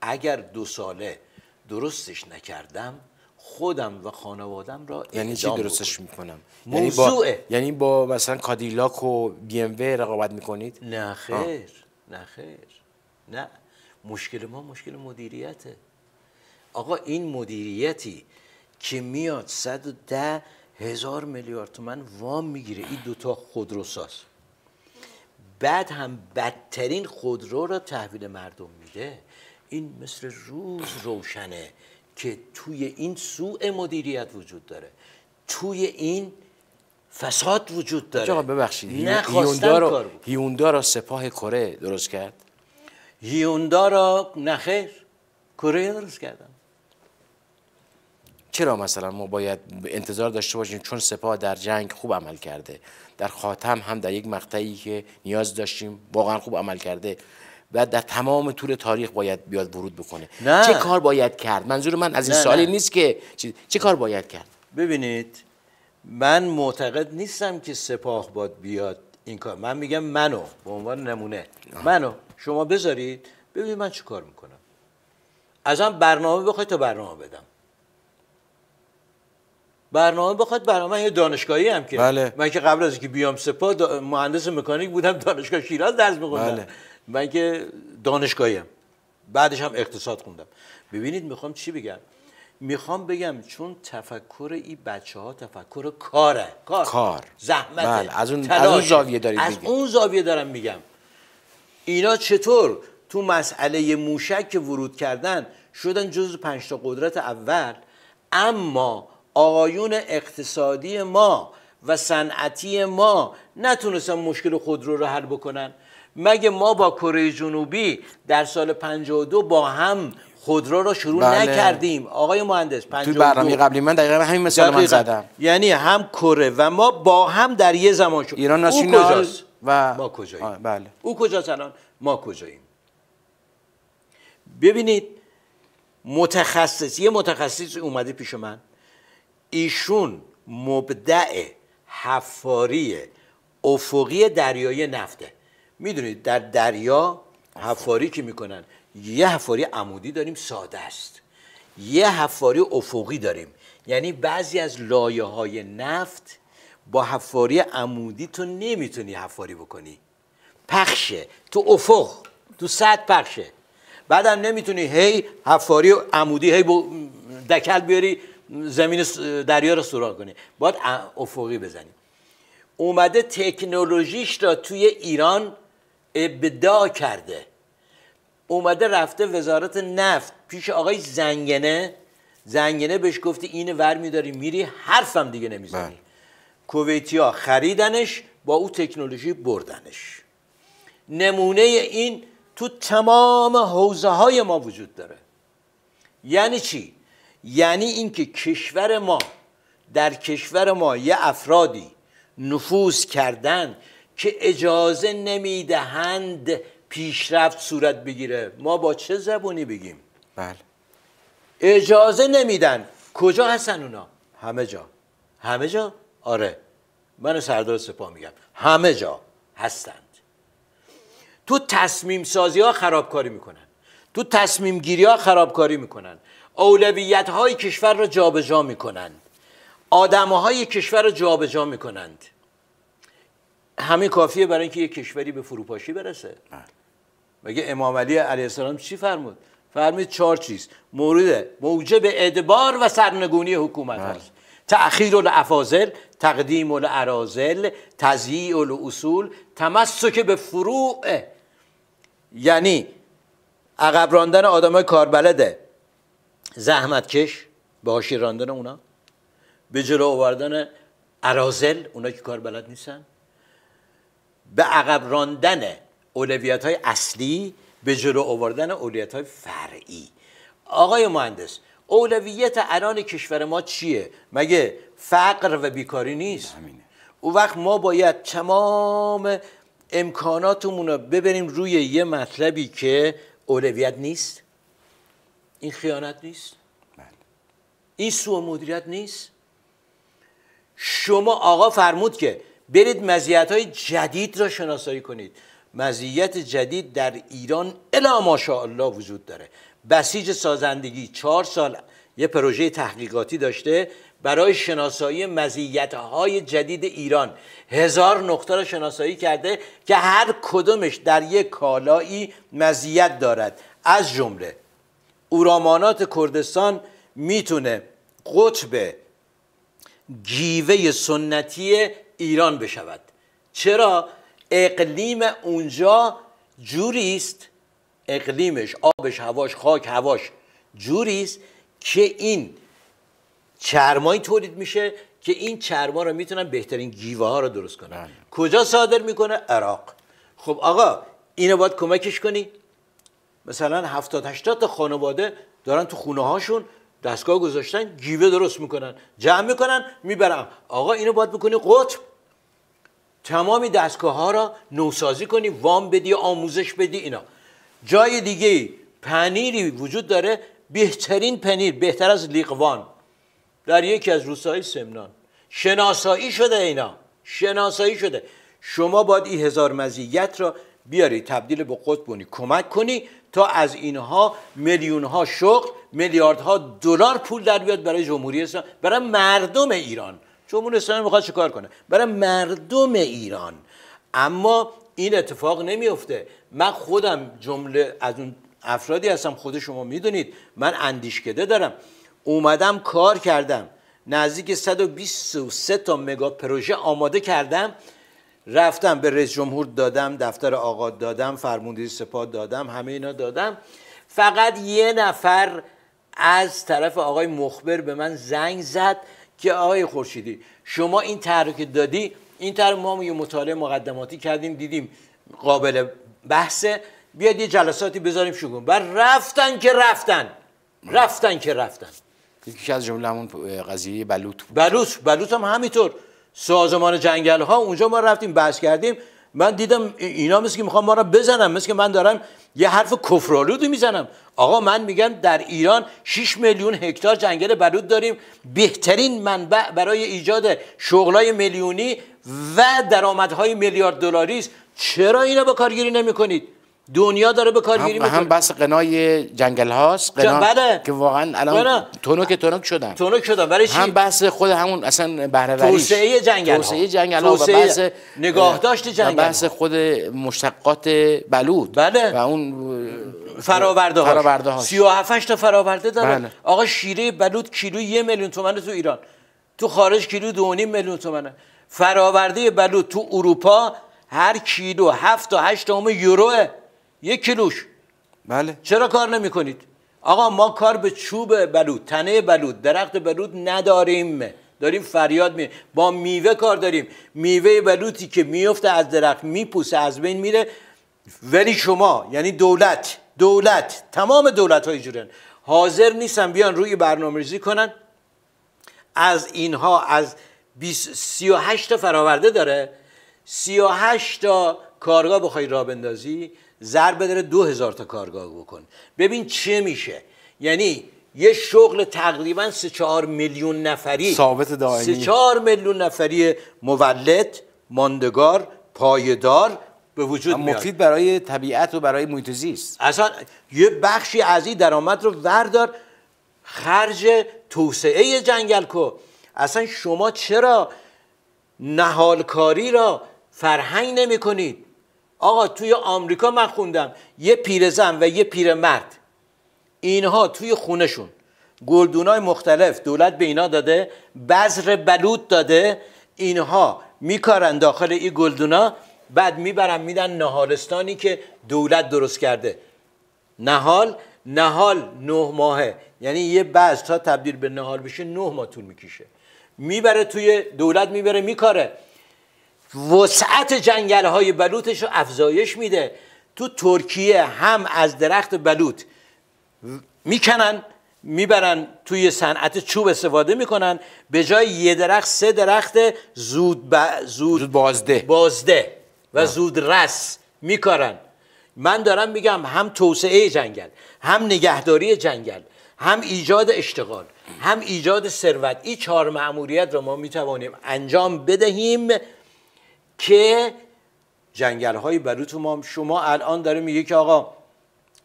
اگر دو ساله درستش نکردم خودم و خانوادم را یعنی چی درستش میکنم یعنی, یعنی با, مثلا کادیلاک و بی ام رقابت میکنید نه خیر نه خیر نه مشکل ما مشکل مدیریته آقا این مدیریتی که میاد 110 هزار میلیارد تومن وام میگیره این دوتا خودروساز بعد هم بدترین خودرو را تحویل مردم میده این مثل روز روشنه که توی این سوء مدیریت وجود داره توی این فساد وجود داره چرا ببخشید هیوندا رو هیوندا رو سپاه کره درست کرد هیوندا رو نخیر کره درست کرد چرا مثلا ما باید انتظار داشته باشیم چون سپاه در جنگ خوب عمل کرده در خاتم هم در یک مقطعی که نیاز داشتیم واقعا خوب عمل کرده و در تمام طول تاریخ باید بیاد ورود بکنه نه. چه کار باید کرد منظور من از این سالی نیست که چه, کار باید کرد ببینید من معتقد نیستم که سپاه باید بیاد این کار من میگم منو به عنوان نمونه منو شما بذارید ببینید من چه کار میکنم ازم برنامه بخواید تا برنامه بدم برنامه بخواد برنامه یه دانشگاهی هم که بله. من که قبل از اینکه بیام سپاه مهندس مکانیک بودم دانشگاه شیراز درس می‌خوندم بله. من که دانشگاهیم بعدش هم اقتصاد خوندم ببینید میخوام چی بگم میخوام بگم چون تفکر این بچه ها تفکر کاره کار, کار. بله، از اون از اون زاویه از اون زاویه دارم میگم اینا چطور تو مسئله موشک که ورود کردن شدن جز پنج تا قدرت اول اما آقایون اقتصادی ما و صنعتی ما نتونستن مشکل خود رو, رو حل بکنن مگه ما با کره جنوبی در سال 52 با هم خودرو را شروع بله. نکردیم آقای مهندس 52 برنامه قبلی من دقیقا همین مثال دقیقا. من زدم یعنی هم کره و ما با هم در یه زمان شد ایران و ما کجاییم بله او کجاست الان ما کجاییم ببینید متخصص یه متخصص اومده پیش من ایشون مبدع حفاری افقی دریای نفته میدونید در دریا حفاری که میکنن یه حفاری عمودی داریم ساده است یه حفاری افقی داریم یعنی بعضی از لایه های نفت با حفاری عمودی تو نمیتونی حفاری بکنی پخشه تو افق تو صد پخشه بعدم نمیتونی هی حفاری عمودی هی دکل بیاری زمین دریا رو سوراخ کنی باید افقی بزنی اومده تکنولوژیش را توی ایران ابدا کرده اومده رفته وزارت نفت پیش آقای زنگنه زنگنه بهش گفته اینه ور میداری میری حرفم دیگه نمیزنی بله. کویتیا خریدنش با او تکنولوژی بردنش نمونه این تو تمام حوزه های ما وجود داره یعنی چی؟ یعنی اینکه کشور ما در کشور ما یه افرادی نفوذ کردن که اجازه نمیدهند پیشرفت صورت بگیره ما با چه زبونی بگیم بله اجازه نمیدن کجا هستن اونا همه جا همه جا آره من سردار سپاه میگم همه جا هستند تو تصمیم سازی ها خرابکاری میکنن تو تصمیم گیری ها خرابکاری میکنن اولویت های کشور را جابجا میکنند آدم های کشور را جابجا میکنند همین کافیه برای اینکه یک کشوری به فروپاشی برسه مگه امام علی علیه السلام چی فرمود فرمید چهار چیز مورد موجب ادبار و سرنگونی حکومت بله. است تأخیر الافاضل تقدیم الارازل تضییع الاصول تمسک به فروع یعنی عقب راندن آدمای کاربلده زحمت کش به راندن اونا به جلو آوردن ارازل اونا که کاربلد نیستن به عقب راندن اولویت های اصلی به جلو آوردن اولویت های فرعی آقای مهندس اولویت الان کشور ما چیه مگه فقر و بیکاری نیست همینه. او وقت ما باید تمام امکاناتمون رو ببریم روی یه مطلبی که اولویت نیست این خیانت نیست بله. این سوء مدیریت نیست شما آقا فرمود که برید مزیت های جدید را شناسایی کنید مزیت جدید در ایران الا ماشاءالله وجود داره بسیج سازندگی چهار سال یه پروژه تحقیقاتی داشته برای شناسایی های جدید ایران هزار نقطه را شناسایی کرده که هر کدومش در یک کالایی مزیت دارد از جمله اورامانات کردستان میتونه قطب گیوه سنتی ایران بشود چرا اقلیم اونجا است، اقلیمش آبش هواش خاک هواش است که این چرمایی تولید میشه که این چرما رو میتونن بهترین گیوه ها رو درست کنن بله. کجا صادر میکنه عراق خب آقا اینو باید کمکش کنی مثلا 70 80 تا خانواده دارن تو خونه هاشون دستگاه گذاشتن گیوه درست میکنن جمع میکنن میبرن آقا اینو باید بکنی قطب تمامی دستگاه ها را نوسازی کنی وام بدی آموزش بدی اینا جای دیگه پنیری وجود داره بهترین پنیر بهتر از لیقوان در یکی از روستاهای سمنان شناسایی شده اینا شناسایی شده شما باید این هزار مزیت را بیاری تبدیل به قطب کنی کمک کنی تا از اینها میلیون ها شغل ها دلار پول در بیاد برای جمهوری اسلامی برای مردم ایران جمهور اسلامی میخواد چیکار کنه برای مردم ایران اما این اتفاق نمیفته من خودم جمله از اون افرادی هستم خود شما میدونید من اندیشکده دارم اومدم کار کردم نزدیک 123 تا مگا پروژه آماده کردم رفتم به رئیس جمهور دادم دفتر آقا دادم فرموندی سپاه دادم همه اینا دادم فقط یه نفر از طرف آقای مخبر به من زنگ زد که آقای خورشیدی شما این طرح که دادی این طرح ما یه مطالعه مقدماتی کردیم دیدیم قابل بحثه بیاید یه جلساتی بذاریم شگون و رفتن که رفتن رفتن که رفتن یکی از جمله همون قضیه بلوط بود بلوط هم همینطور سازمان جنگل ها اونجا ما رفتیم بحث کردیم من دیدم اینا مثل که میخوام ما را بزنم مثل که من دارم یه حرف کفرالودی میزنم آقا من میگم در ایران 6 میلیون هکتار جنگل بلود داریم بهترین منبع برای ایجاد شغلای میلیونی و درآمدهای میلیارد دلاری است چرا اینا با کارگیری نمیکنید دنیا داره به کار میکنه هم بس قنای جنگل هاست قنا بله. که واقعا الان بله. تونک تونک شدن تونک شدن برای چی هم بحث خود همون اصلا بهره وری توسعه جنگل توسعه جنگل و بس نگاه داشت جنگل بحث خود مشتقات بلود بله. و اون فراورده ها فراورده 37 تا فراورده داره بله. آقا شیره بلود کیلو یه میلیون تومن تو ایران تو خارج کیلو دو میلیون تومنه فراورده بلود تو اروپا هر کیلو 7 تا 8 تومن یوروه یک کیلوش بله چرا کار نمی کنید آقا ما کار به چوب بلود تنه بلود درخت بلود نداریم داریم فریاد می با میوه کار داریم میوه بلوتی که میفته از درخت میپوسه از بین میره ولی شما یعنی دولت دولت تمام دولت های جورن حاضر نیستن بیان روی برنامه ریزی کنن از اینها از 38 تا فراورده داره 38 تا کارگاه بخواید را بندازی ضرب داره دو هزار تا کارگاه بکن ببین چه میشه یعنی یه شغل تقریبا سه چهار میلیون نفری ثابت دائمی سه چهار میلیون نفری مولد ماندگار پایدار به وجود میاد مفید برای طبیعت و برای محیط زیست اصلا یه بخشی از این درآمد رو وردار خرج توسعه جنگل کو اصلا شما چرا نهالکاری را فرهنگ نمی کنید آقا توی آمریکا من خوندم یه پیرزن و یه پیرمرد اینها توی خونشون گلدونای مختلف دولت به اینا داده بذر بلوط داده اینها میکارن داخل این گلدونا بعد میبرن میدن نهالستانی که دولت درست کرده نهال نهال نه ماهه یعنی یه بذر تا تبدیل به نهال بشه نه ماه طول میکشه میبره توی دولت میبره میکاره وسعت جنگل های بلوطش رو افزایش میده تو ترکیه هم از درخت بلوط میکنن میبرن توی صنعت چوب استفاده میکنن به جای یه درخت سه درخت زود, زود, بازده بازده و زود رس میکارن من دارم میگم هم توسعه جنگل هم نگهداری جنگل هم ایجاد اشتغال هم ایجاد ثروت این چهار معموریت رو ما میتوانیم انجام بدهیم که جنگل های ما شما الان داره میگه که آقا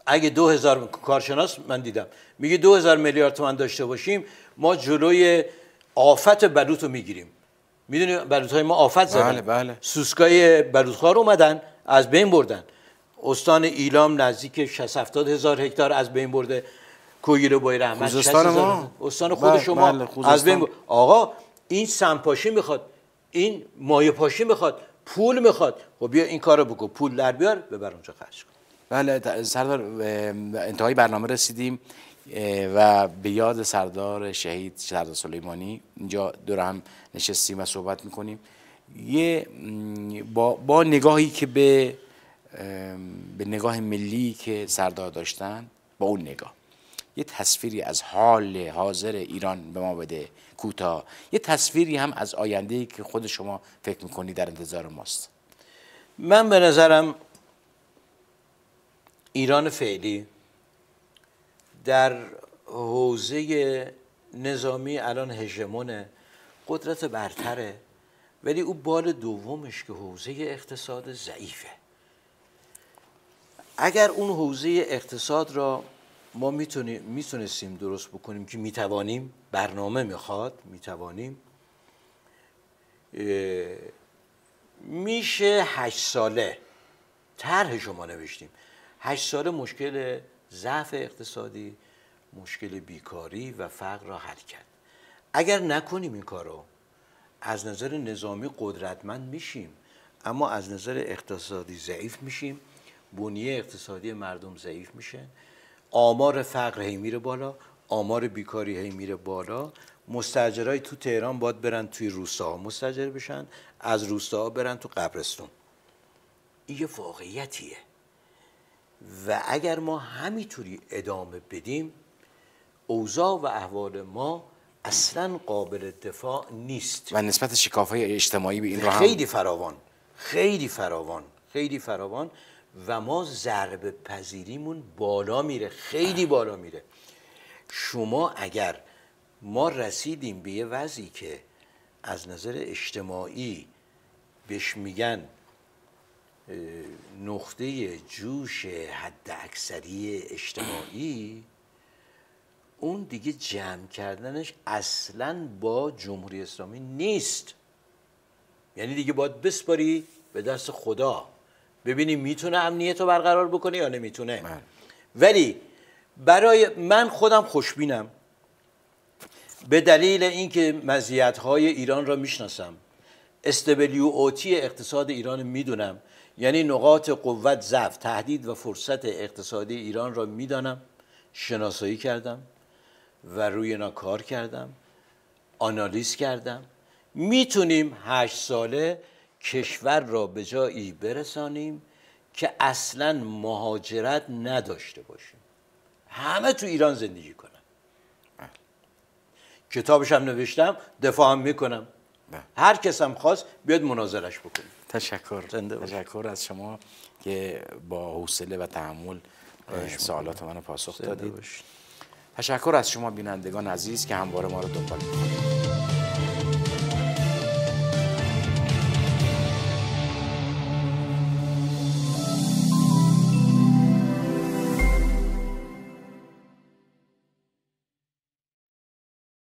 اگه 2000 کارشناس من دیدم میگه 2000 میلیارد تومن داشته باشیم ما جلوی آفت بلوط رو میگیریم میدونی بلوط های ما آفت زدن بله بله. سوسکای بلوط رو اومدن از بین بردن استان ایلام نزدیک 60 70 هزار هکتار از بین برده و بایر رحمت خوزستان ما استان خود بله، شما بله، از بین آقا این سمپاشی میخواد این مایه پاشی میخواد پول میخواد خب بیا این کارو بکن پول در بیار ببر اونجا خرج کن بله سردار انتهای برنامه رسیدیم و به یاد سردار شهید سردار سلیمانی اینجا دور هم نشستیم و صحبت میکنیم یه با, با نگاهی که به به نگاه ملی که سردار داشتن با اون نگاه یه تصویری از حال حاضر ایران به ما بده کوتاه یه تصویری هم از آینده که خود شما فکر میکنی در انتظار ماست من به نظرم ایران فعلی در حوزه نظامی الان هژمونه قدرت برتره ولی او بال دومش که حوزه اقتصاد ضعیفه اگر اون حوزه اقتصاد را ما میتونستیم درست بکنیم که میتوانیم برنامه میخواد میتوانیم میشه هشت ساله طرح شما نوشتیم هشت ساله مشکل ضعف اقتصادی مشکل بیکاری و فقر را حل کرد اگر نکنیم این کارو از نظر نظامی قدرتمند میشیم اما از نظر اقتصادی ضعیف میشیم بنیه اقتصادی مردم ضعیف میشه آمار فقر هی میره بالا آمار بیکاری هی میره بالا مستاجرای تو تهران باید برن توی روستاها مستجر بشن از روستاها برن تو قبرستون این یه واقعیتیه و اگر ما همینطوری ادامه بدیم اوضاع و احوال ما اصلا قابل دفاع نیست و نسبت شکاف های اجتماعی به این رو هم... خیلی فراوان خیلی فراوان خیلی فراوان و ما ضرب پذیریمون بالا میره خیلی بالا میره شما اگر ما رسیدیم به یه وضعی که از نظر اجتماعی بهش میگن نقطه جوش حد اکثری اجتماعی اون دیگه جمع کردنش اصلا با جمهوری اسلامی نیست یعنی دیگه باید بسپاری به دست خدا ببینیم میتونه امنیت رو برقرار بکنه یا نمیتونه بله. ولی برای من خودم خوشبینم به دلیل اینکه مزیت های ایران را میشناسم اوتی اقتصاد ایران میدونم یعنی نقاط قوت ضعف تهدید و فرصت اقتصادی ایران را میدانم شناسایی کردم و روی اینا کار کردم آنالیز کردم میتونیم هشت ساله کشور را به جایی برسانیم که اصلا مهاجرت نداشته باشیم همه تو ایران زندگی کنم بله. کتابش هم نوشتم دفاع هم میکنم بله. هر کس هم خواست بیاد مناظرش بکنه تشکر تشکر از شما که با حوصله و تحمل سوالات بله. منو پاسخ دادید تشکر از شما بینندگان عزیز که همواره ما رو دنبال